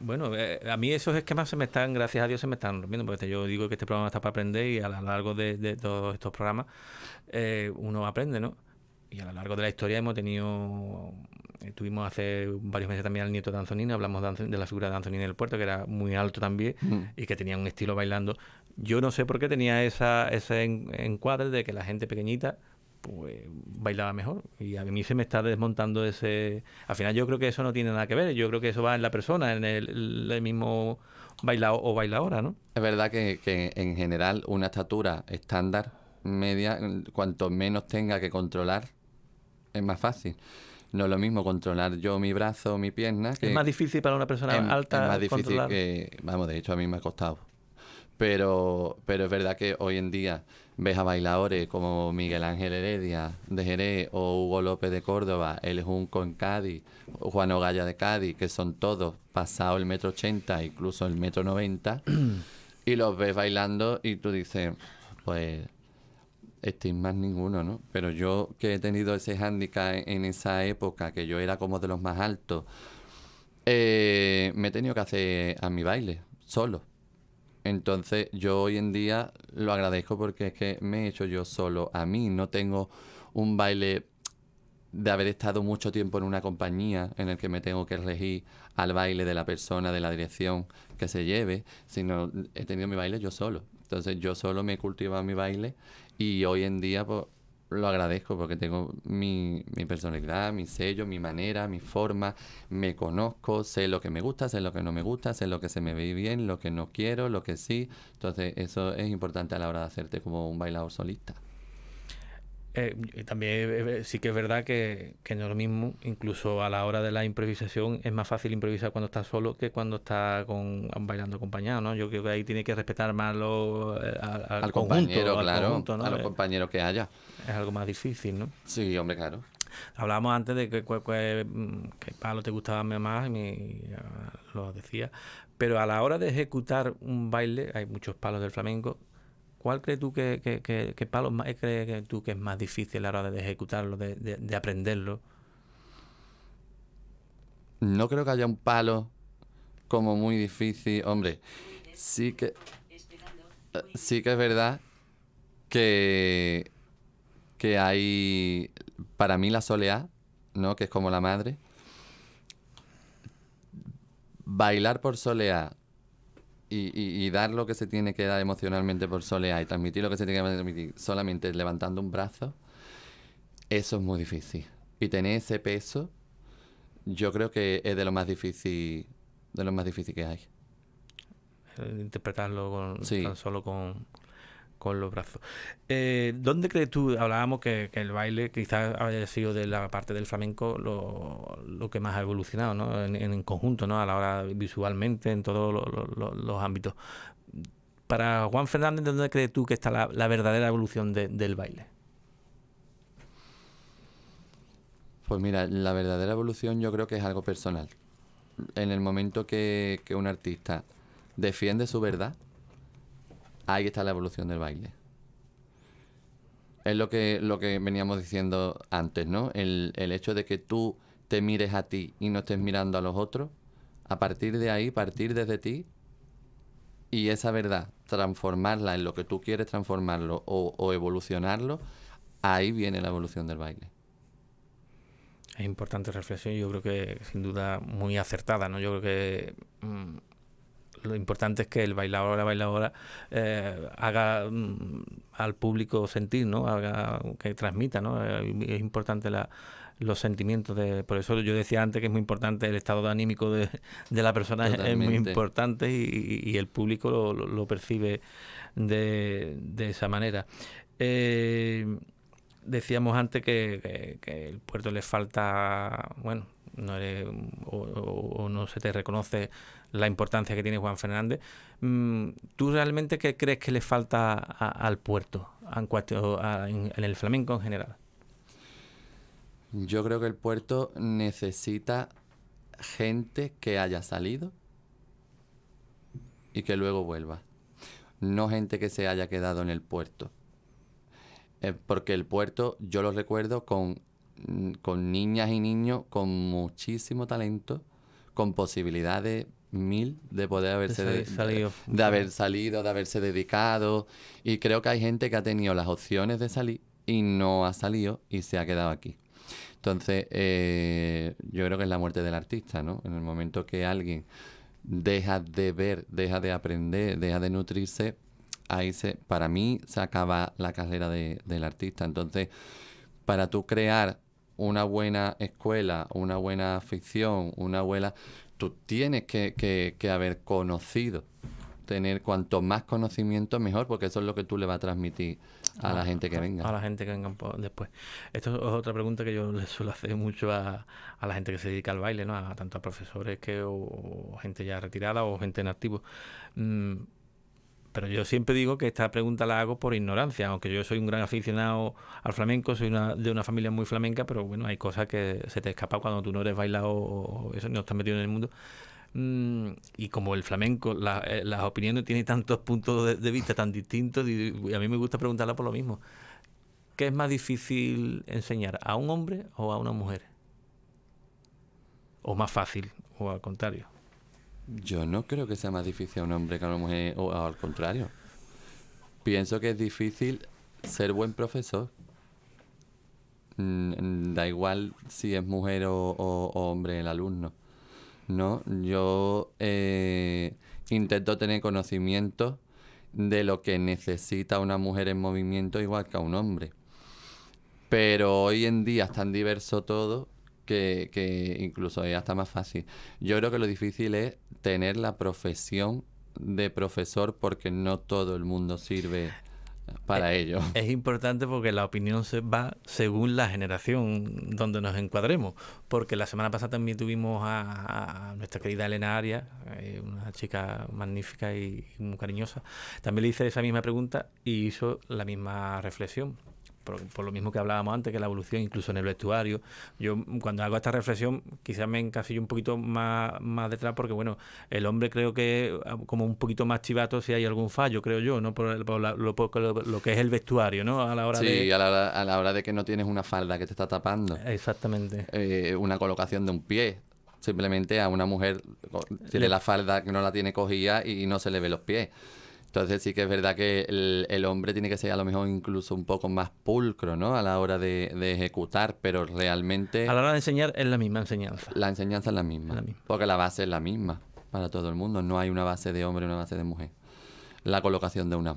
bueno, eh, a mí esos esquemas se me están, gracias a Dios, se me están rompiendo, porque yo digo que este programa está para aprender y a lo largo de, todos estos programas eh, uno aprende, ¿no? Y a lo largo de la historia hemos tenido, eh, tuvimos hace varios meses también al nieto de Antonino, hablamos de, la figura de en el Puerto, que era muy alto también mm. y que tenía un estilo bailando. Yo no sé por qué tenía ese encuadre de que la gente pequeñita pues bailaba mejor. Y a mí se me está desmontando ese... Al final yo creo que eso no tiene nada que ver, yo creo que eso va en la persona, en el, mismo bailado o bailadora, ¿no? Es verdad que, en general una estatura estándar, media, cuanto menos tenga que controlar, es más fácil no es lo mismo controlar yo mi brazo o mi pierna. es más difícil para una persona alta. Es más difícil que, vamos, de hecho a mí me ha costado pero, pero es verdad que hoy en día ves a bailadores como Miguel Ángel Heredia de Jerez o Hugo López de Córdoba, El Junco en Cádiz, Juan Ogalla de Cádiz, que son todos pasado el metro 80, incluso el metro 90, y los ves bailando y tú dices, pues este, más ninguno, ¿no? Pero yo que he tenido ese hándicap en, esa época, que yo era como de los más altos, eh, me he tenido que hacer a mi baile, solo. Entonces yo hoy en día lo agradezco porque es que me he hecho yo solo a mí, no tengo un baile de haber estado mucho tiempo en una compañía en el que me tengo que regir al baile de la persona, de la dirección que se lleve, sino he tenido mi baile yo solo. Entonces yo solo me he cultivado mi baile y hoy en día pues, lo agradezco porque tengo mi, mi, personalidad, mi sello, mi manera, mi forma, me conozco, sé lo que me gusta, sé lo que no me gusta, sé lo que se me ve bien, lo que no quiero, lo que sí. Entonces eso es importante a la hora de hacerte como un bailador solista. Eh, también eh, eh, sí que es verdad que, no es lo mismo, incluso a la hora de la improvisación, es más fácil improvisar cuando estás solo que cuando estás con, bailando acompañado, ¿no? Yo creo que ahí tiene que respetar más lo, eh, al, compañero, claro, a los compañeros que haya. Es algo más difícil, ¿no? Sí, hombre, claro. Hablábamos antes de que, que, mm, palo te gustaba más y ah, lo decía, pero a la hora de ejecutar un baile, hay muchos palos del flamenco, ¿Cuál crees tú que, palo crees tú que es más difícil a la hora de ejecutarlo, de, aprenderlo? No creo que haya un palo como muy difícil. Hombre, sí que. Eh, sí que es verdad que. Que hay. Para mí, la soleá, ¿no? Que es como la madre. Bailar por soleá y, dar lo que se tiene que dar emocionalmente por Soleá y transmitir lo que se tiene que transmitir solamente levantando un brazo, eso es muy difícil. Y tener ese peso, yo creo que es de lo más difícil, de lo más difícil que hay. Interpretarlo con, tan solo con, con los brazos. Eh, ¿Dónde crees tú, hablábamos que, el baile quizás haya sido de la parte del flamenco lo, que más ha evolucionado, ¿no? En, conjunto, ¿no? A la hora visualmente, en todos los ámbitos. Para Juan Fernández, ¿dónde crees tú que está la, verdadera evolución del baile? Pues mira, la verdadera evolución yo creo que es algo personal. En el momento que un artista defiende su verdad, ahí está la evolución del baile. Es lo que, lo que veníamos diciendo antes, ¿no? El, hecho de que tú te mires a ti y no estés mirando a los otros, a partir de ahí, partir desde ti y esa verdad, transformarla en lo que tú quieres transformarlo o, evolucionarlo, ahí viene la evolución del baile. Es importante reflexión, yo creo que sin duda muy acertada, ¿no? Yo creo que mm, lo importante es que el bailador o la bailadora eh, haga mm, al público sentir, ¿no? Haga, que transmita, ¿no? Es importante los sentimientos de por eso yo decía antes que es muy importante el estado anímico de, de, la persona es muy importante y, el público lo, lo, percibe de, esa manera eh, decíamos antes que, que, el puerto le falta bueno no eres, o no se te reconoce la importancia que tiene Juan Fernández. Mm, ¿Tú realmente qué crees que le falta al puerto en, en, el flamenco en general? Yo creo que el puerto necesita gente que haya salido y que luego vuelva. No gente que se haya quedado en el puerto. Eh, porque el puerto, yo lo recuerdo con, con niñas y niños con muchísimo talento, con posibilidades mil de poder haberse de, De, haber salido, de haberse dedicado. Y creo que hay gente que ha tenido las opciones de salir y no ha salido y se ha quedado aquí. Entonces, eh, yo creo que es la muerte del artista, ¿no? En el momento que alguien deja de ver, deja de aprender, deja de nutrirse, ahí se, para mí se acaba la carrera del artista. Entonces, para tú crear una buena escuela, una buena ficción, una buena tú tienes que, que, haber conocido tener cuanto más conocimiento mejor, porque eso es lo que tú le vas a transmitir a la ah, gente que venga. A la gente que venga después. Esto es otra pregunta que yo le suelo hacer mucho a, la gente que se dedica al baile, ¿no? A, tanto a profesores que o, gente ya retirada o gente en activo. Mm, pero yo siempre digo que esta pregunta la hago por ignorancia, aunque yo soy un gran aficionado al flamenco, soy de una familia muy flamenca, pero bueno, hay cosas que se te escapan cuando tú no eres bailado o eso, no estás metido en el mundo. Mm, y como el flamenco, eh, las opiniones tienen tantos puntos de, vista tan distintos, y a mí me gusta preguntarla por lo mismo. ¿Qué es más difícil enseñar, a un hombre o a una mujer? ¿O más fácil, o al contrario? Yo no creo que sea más difícil a un hombre que a una mujer, o al contrario. Pienso que es difícil ser buen profesor. Mm, mm, da igual si es mujer o, hombre el alumno. ¿no? Yo eh, intento tener conocimiento de lo que necesita una mujer en movimiento igual que a un hombre. Pero hoy en día es tan diverso todo que, incluso ya está más fácil. Yo creo que lo difícil es tener la profesión de profesor porque no todo el mundo sirve para eh, ello. Es importante porque la opinión se va según la generación donde nos encuadremos. Porque la semana pasada también tuvimos a, nuestra querida Elena Arias, eh, una chica magnífica y muy cariñosa. También le hice esa misma pregunta y hizo la misma reflexión por, lo mismo que hablábamos antes, que la evolución, incluso en el vestuario. Yo cuando hago esta reflexión, quizás me encasillo un poquito más, más detrás, porque bueno, el hombre creo que como un poquito más chivato si hay algún fallo, creo yo, ¿no? Por, lo, que es el vestuario, ¿no? A la hora sí, a la hora, a la hora de que no tienes una falda que te está tapando. Exactamente. Eh, una colocación de un pie, simplemente a una mujer tiene la falda que no la tiene cogida y no se le ve los pies. Entonces sí que es verdad que el, hombre tiene que ser a lo mejor incluso un poco más pulcro, ¿no? A la hora de, ejecutar, pero realmente... A la hora de enseñar es la misma enseñanza. La enseñanza es la misma, Porque la base es la misma para todo el mundo. No hay una base de hombre y una base de mujer. La colocación de una,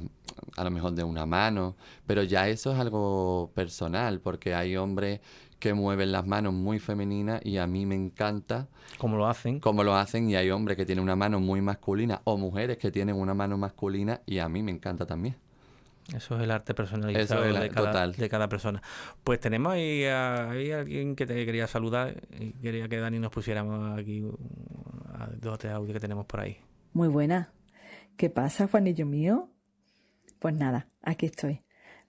a lo mejor de una mano, pero ya eso es algo personal, porque hay hombres que mueven las manos muy femeninas y a mí me encanta. ¿Cómo lo hacen? Como lo hacen y hay hombres que tienen una mano muy masculina o mujeres que tienen una mano masculina y a mí me encanta también. Eso es el arte personalizado de, cada, persona. Pues tenemos ahí a, alguien que te quería saludar y quería que Dani nos pusiéramos aquí a dos de audio que tenemos por ahí. Muy buena. ¿Qué pasa, Juanillo mío? Pues nada, aquí estoy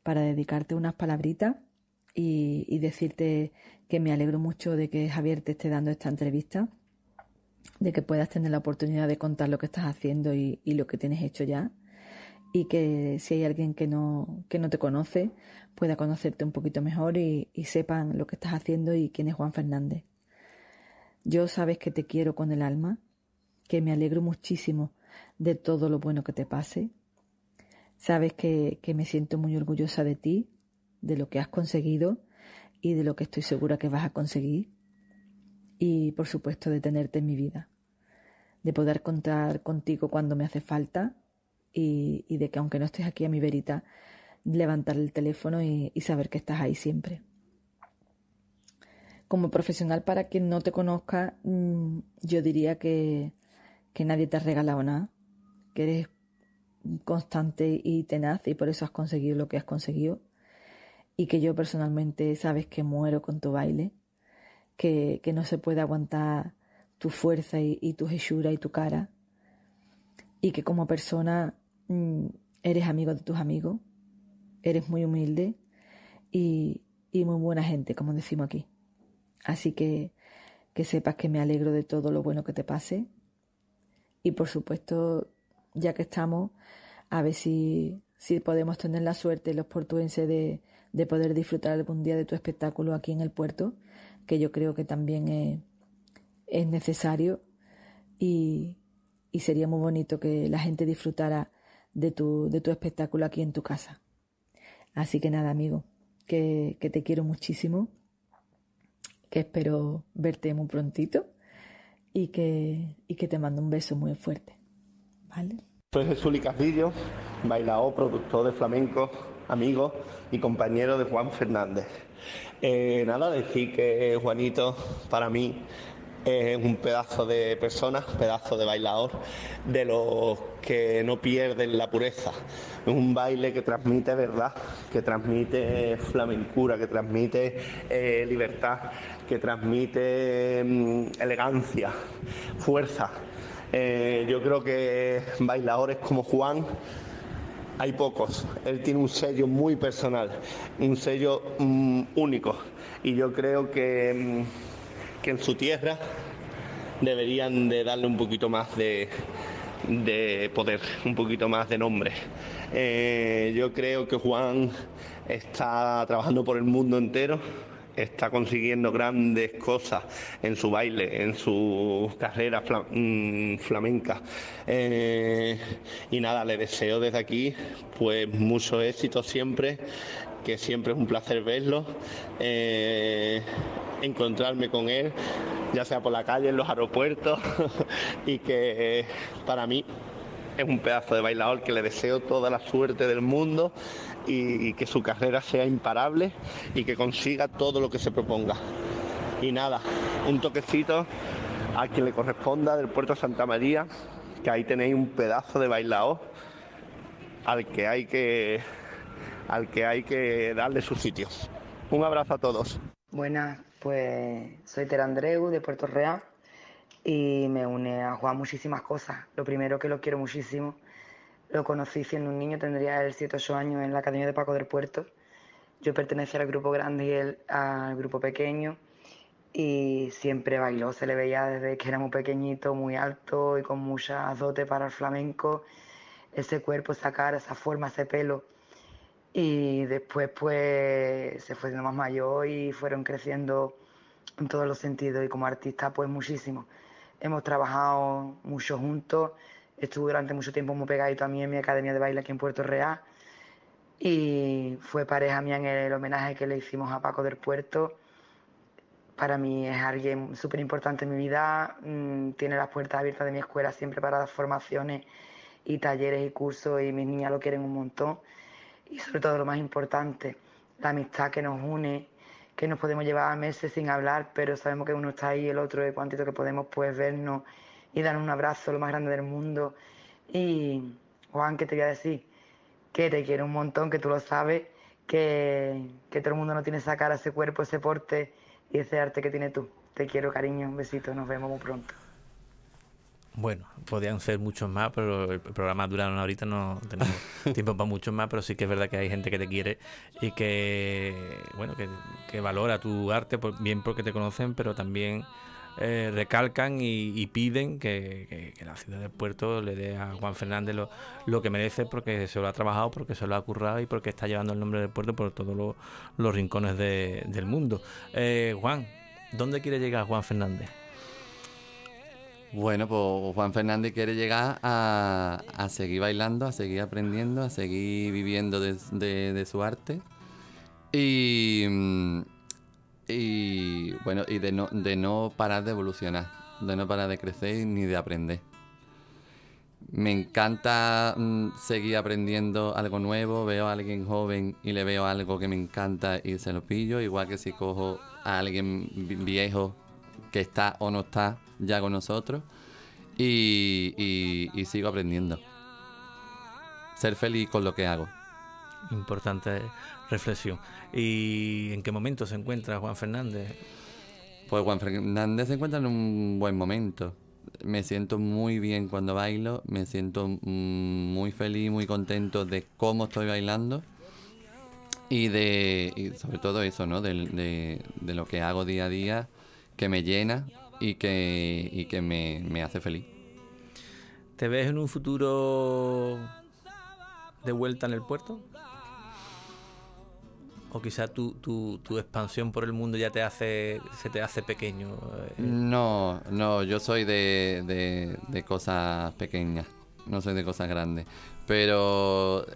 para dedicarte unas palabritas y, decirte que me alegro mucho de que Javier te esté dando esta entrevista, de que puedas tener la oportunidad de contar lo que estás haciendo y, lo que tienes hecho ya y que si hay alguien que no, que no te conoce, pueda conocerte un poquito mejor y, sepan lo que estás haciendo y quién es Juan Fernández. Yo sabes que te quiero con el alma, que me alegro muchísimo de todo lo bueno que te pase. Sabes que me siento muy orgullosa de ti de lo que has conseguido y de lo que estoy segura que vas a conseguir y por supuesto de tenerte en mi vida, de poder contar contigo cuando me hace falta y, de que aunque no estés aquí a mi verita, levantar el teléfono y, saber que estás ahí siempre. Como profesional, para quien no te conozca, mm, yo diría que, que nadie te ha regalado nada, que eres constante y tenaz y por eso has conseguido lo que has conseguido y que yo personalmente sabes que muero con tu baile, que, que no se puede aguantar tu fuerza y, tu hechura y tu cara, y que como persona mm, eres amigo de tus amigos, eres muy humilde y, y muy buena gente, como decimos aquí. Así que que sepas que me alegro de todo lo bueno que te pase. Y por supuesto, ya que estamos, a ver si, si podemos tener la suerte los portuenses de, de poder disfrutar algún día de tu espectáculo aquí en el puerto, que yo creo que también es, necesario y, y, sería muy bonito que la gente disfrutara de tu, de tu espectáculo aquí en tu casa. Así que nada, amigo, que, que te quiero muchísimo, que espero verte muy prontito y que, y que te mando un beso muy fuerte. ¿Vale? Soy productor de flamenco, amigo y compañero de Juan Fernández. Eh, nada, decir que Juanito para mí es un pedazo de persona, pedazo de bailador, de los que no pierden la pureza. Es un baile que transmite verdad, que transmite flamencura, que transmite eh, libertad, que transmite mm, elegancia, fuerza. Eh, yo creo que bailadores como Juan hay pocos. Él tiene un sello muy personal, un sello mm, único. Y yo creo mm, que, en su tierra deberían de darle un poquito más de, poder, un poquito más de nombre. Eh, yo creo que Juan está trabajando por el mundo entero está consiguiendo grandes cosas en su baile, en su carrera mm, flamenca. Eh, y nada, le deseo desde aquí pues mucho éxito siempre, que siempre es un placer verlo, eh, encontrarme con él, ya sea por la calle, en los aeropuertos, y que eh, para mí es un pedazo de bailador que le deseo toda la suerte del mundo y, que su carrera sea imparable y que consiga todo lo que se proponga. Y nada, un toquecito a quien le corresponda del puerto Santa María, que ahí tenéis un pedazo de bailao al que hay que al que hay que darle su sitio. Un abrazo a todos. Buenas, pues soy Terandreu de Puerto Real y me une a jugar muchísimas cosas. Lo primero que lo quiero muchísimo, lo conocí siendo un niño, tendría él 7 8 años en la Academia de Paco del Puerto. Yo pertenecía al grupo grande y él al grupo pequeño y siempre bailó, se le veía desde que era muy pequeñito, muy alto y con mucha dote para el flamenco, ese cuerpo, esa cara, esa forma, ese pelo. Y después pues se fue siendo más mayor y fueron creciendo en todos los sentidos y como artista pues muchísimo hemos trabajado mucho juntos. Estuve durante mucho tiempo muy pegadito a mí en mi academia de baile aquí en Puerto Real y fue pareja mía en el homenaje que le hicimos a Paco del Puerto. Para mí es alguien súper importante en mi vida, mm, tiene las puertas abiertas de mi escuela siempre para las formaciones y talleres y cursos y mis niñas lo quieren un montón. Y sobre todo lo más importante, la amistad que nos une que nos podemos llevar meses sin hablar, pero sabemos que uno está ahí, el otro es cuantito que podemos pues vernos y dar un abrazo lo más grande del mundo. Y Juan, que te voy a decir? Que te quiero un montón, que tú lo sabes, que, que todo el mundo no tiene esa cara, ese cuerpo, ese porte y ese arte que tienes tú. Te quiero, cariño, un besito, nos vemos muy pronto. Bueno, podían ser muchos más, pero el programa dura una horita, no tenemos tiempo para muchos más, pero sí que es verdad que hay gente que te quiere y que, bueno, que, valora tu arte, bien porque te conocen, pero también eh, recalcan y, piden que, la ciudad de Puerto le dé a Juan Fernández lo, que merece porque se lo ha trabajado, porque se lo ha currado y porque está llevando el nombre del puerto por todos los rincones del mundo. Eh, Juan, ¿dónde quiere llegar Juan Fernández? Bueno, pues Juan Fernández quiere llegar a, seguir bailando, a seguir aprendiendo, a seguir viviendo de, su arte. Mm, y, bueno, y de no, de no parar de evolucionar, de no parar de crecer ni de aprender. Me encanta mm, seguir aprendiendo algo nuevo, veo a alguien joven y le veo algo que me encanta y se lo pillo, igual que si cojo a alguien viejo que está o no está ya con nosotros. Y, sigo aprendiendo. Ser feliz con lo que hago. Importante reflexión. ¿Y en qué momento se encuentra Juan Fernández? Pues Juan Fernández se encuentra en un buen momento. Me siento muy bien cuando bailo, me siento muy feliz, muy contento de cómo estoy bailando y de sobre todo eso, ¿no? de, lo que hago día a día que me llena y que, y que me, hace feliz. ¿Te ves en un futuro de vuelta en el puerto? ¿O quizá tu, tu, expansión por el mundo ya te hace, se te hace pequeño? No, no, yo soy de, de cosas pequeñas, no soy de cosas grandes. Pero eh,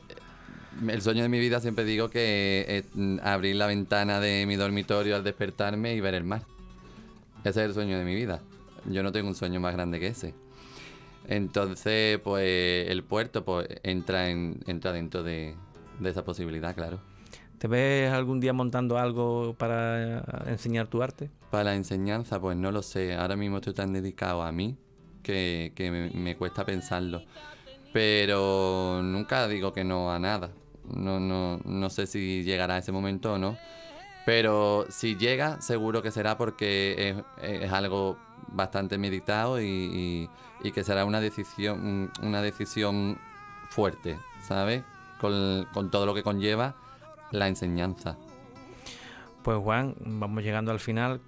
el sueño de mi vida siempre digo que es eh, abrir la ventana de mi dormitorio al despertarme y ver el mar. Ese es el sueño de mi vida. Yo no tengo un sueño más grande que ese. Entonces, pues el puerto pues, entra, en, entra dentro de, esa posibilidad, claro. ¿Te ves algún día montando algo para enseñar tu arte? Para la enseñanza, pues no lo sé. Ahora mismo estoy tan dedicado a mí que, me, cuesta pensarlo. Pero nunca digo que no a nada. No, no, no sé si llegará ese momento o no. Pero si llega, seguro que será porque es, algo bastante meditado y, que será una decisión, una decisión fuerte, ¿sabes? con todo lo que conlleva la enseñanza. Pues Juan, vamos llegando al final.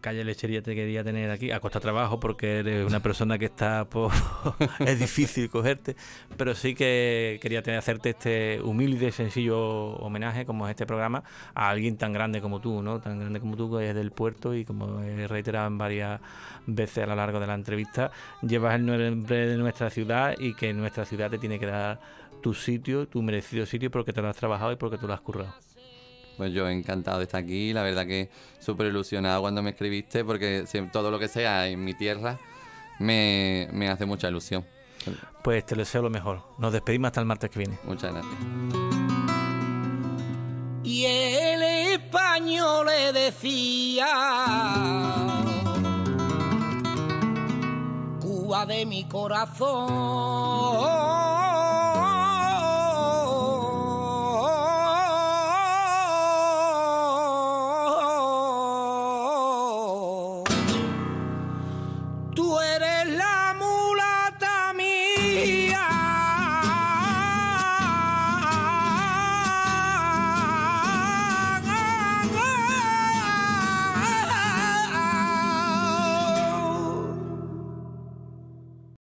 Calle mm, Lechería te quería tener aquí. A costa trabajo porque eres una persona que está... Pues, es difícil cogerte. Pero sí que quería tener, hacerte este humilde, sencillo homenaje como es este programa a alguien tan grande como tú, ¿no? Tan grande como tú que es del puerto y como he reiterado varias veces a lo largo de la entrevista, llevas el nombre de nuestra ciudad y que nuestra ciudad te tiene que dar tu sitio, tu merecido sitio porque te lo has trabajado y porque tú lo has currado. Pues yo encantado de estar aquí, la verdad que súper ilusionado cuando me escribiste, porque todo lo que sea en mi tierra me, hace mucha ilusión. Pues te deseo lo mejor. Nos despedimos hasta el martes que viene. Muchas gracias. Y el español le decía, Cuba de mi corazón.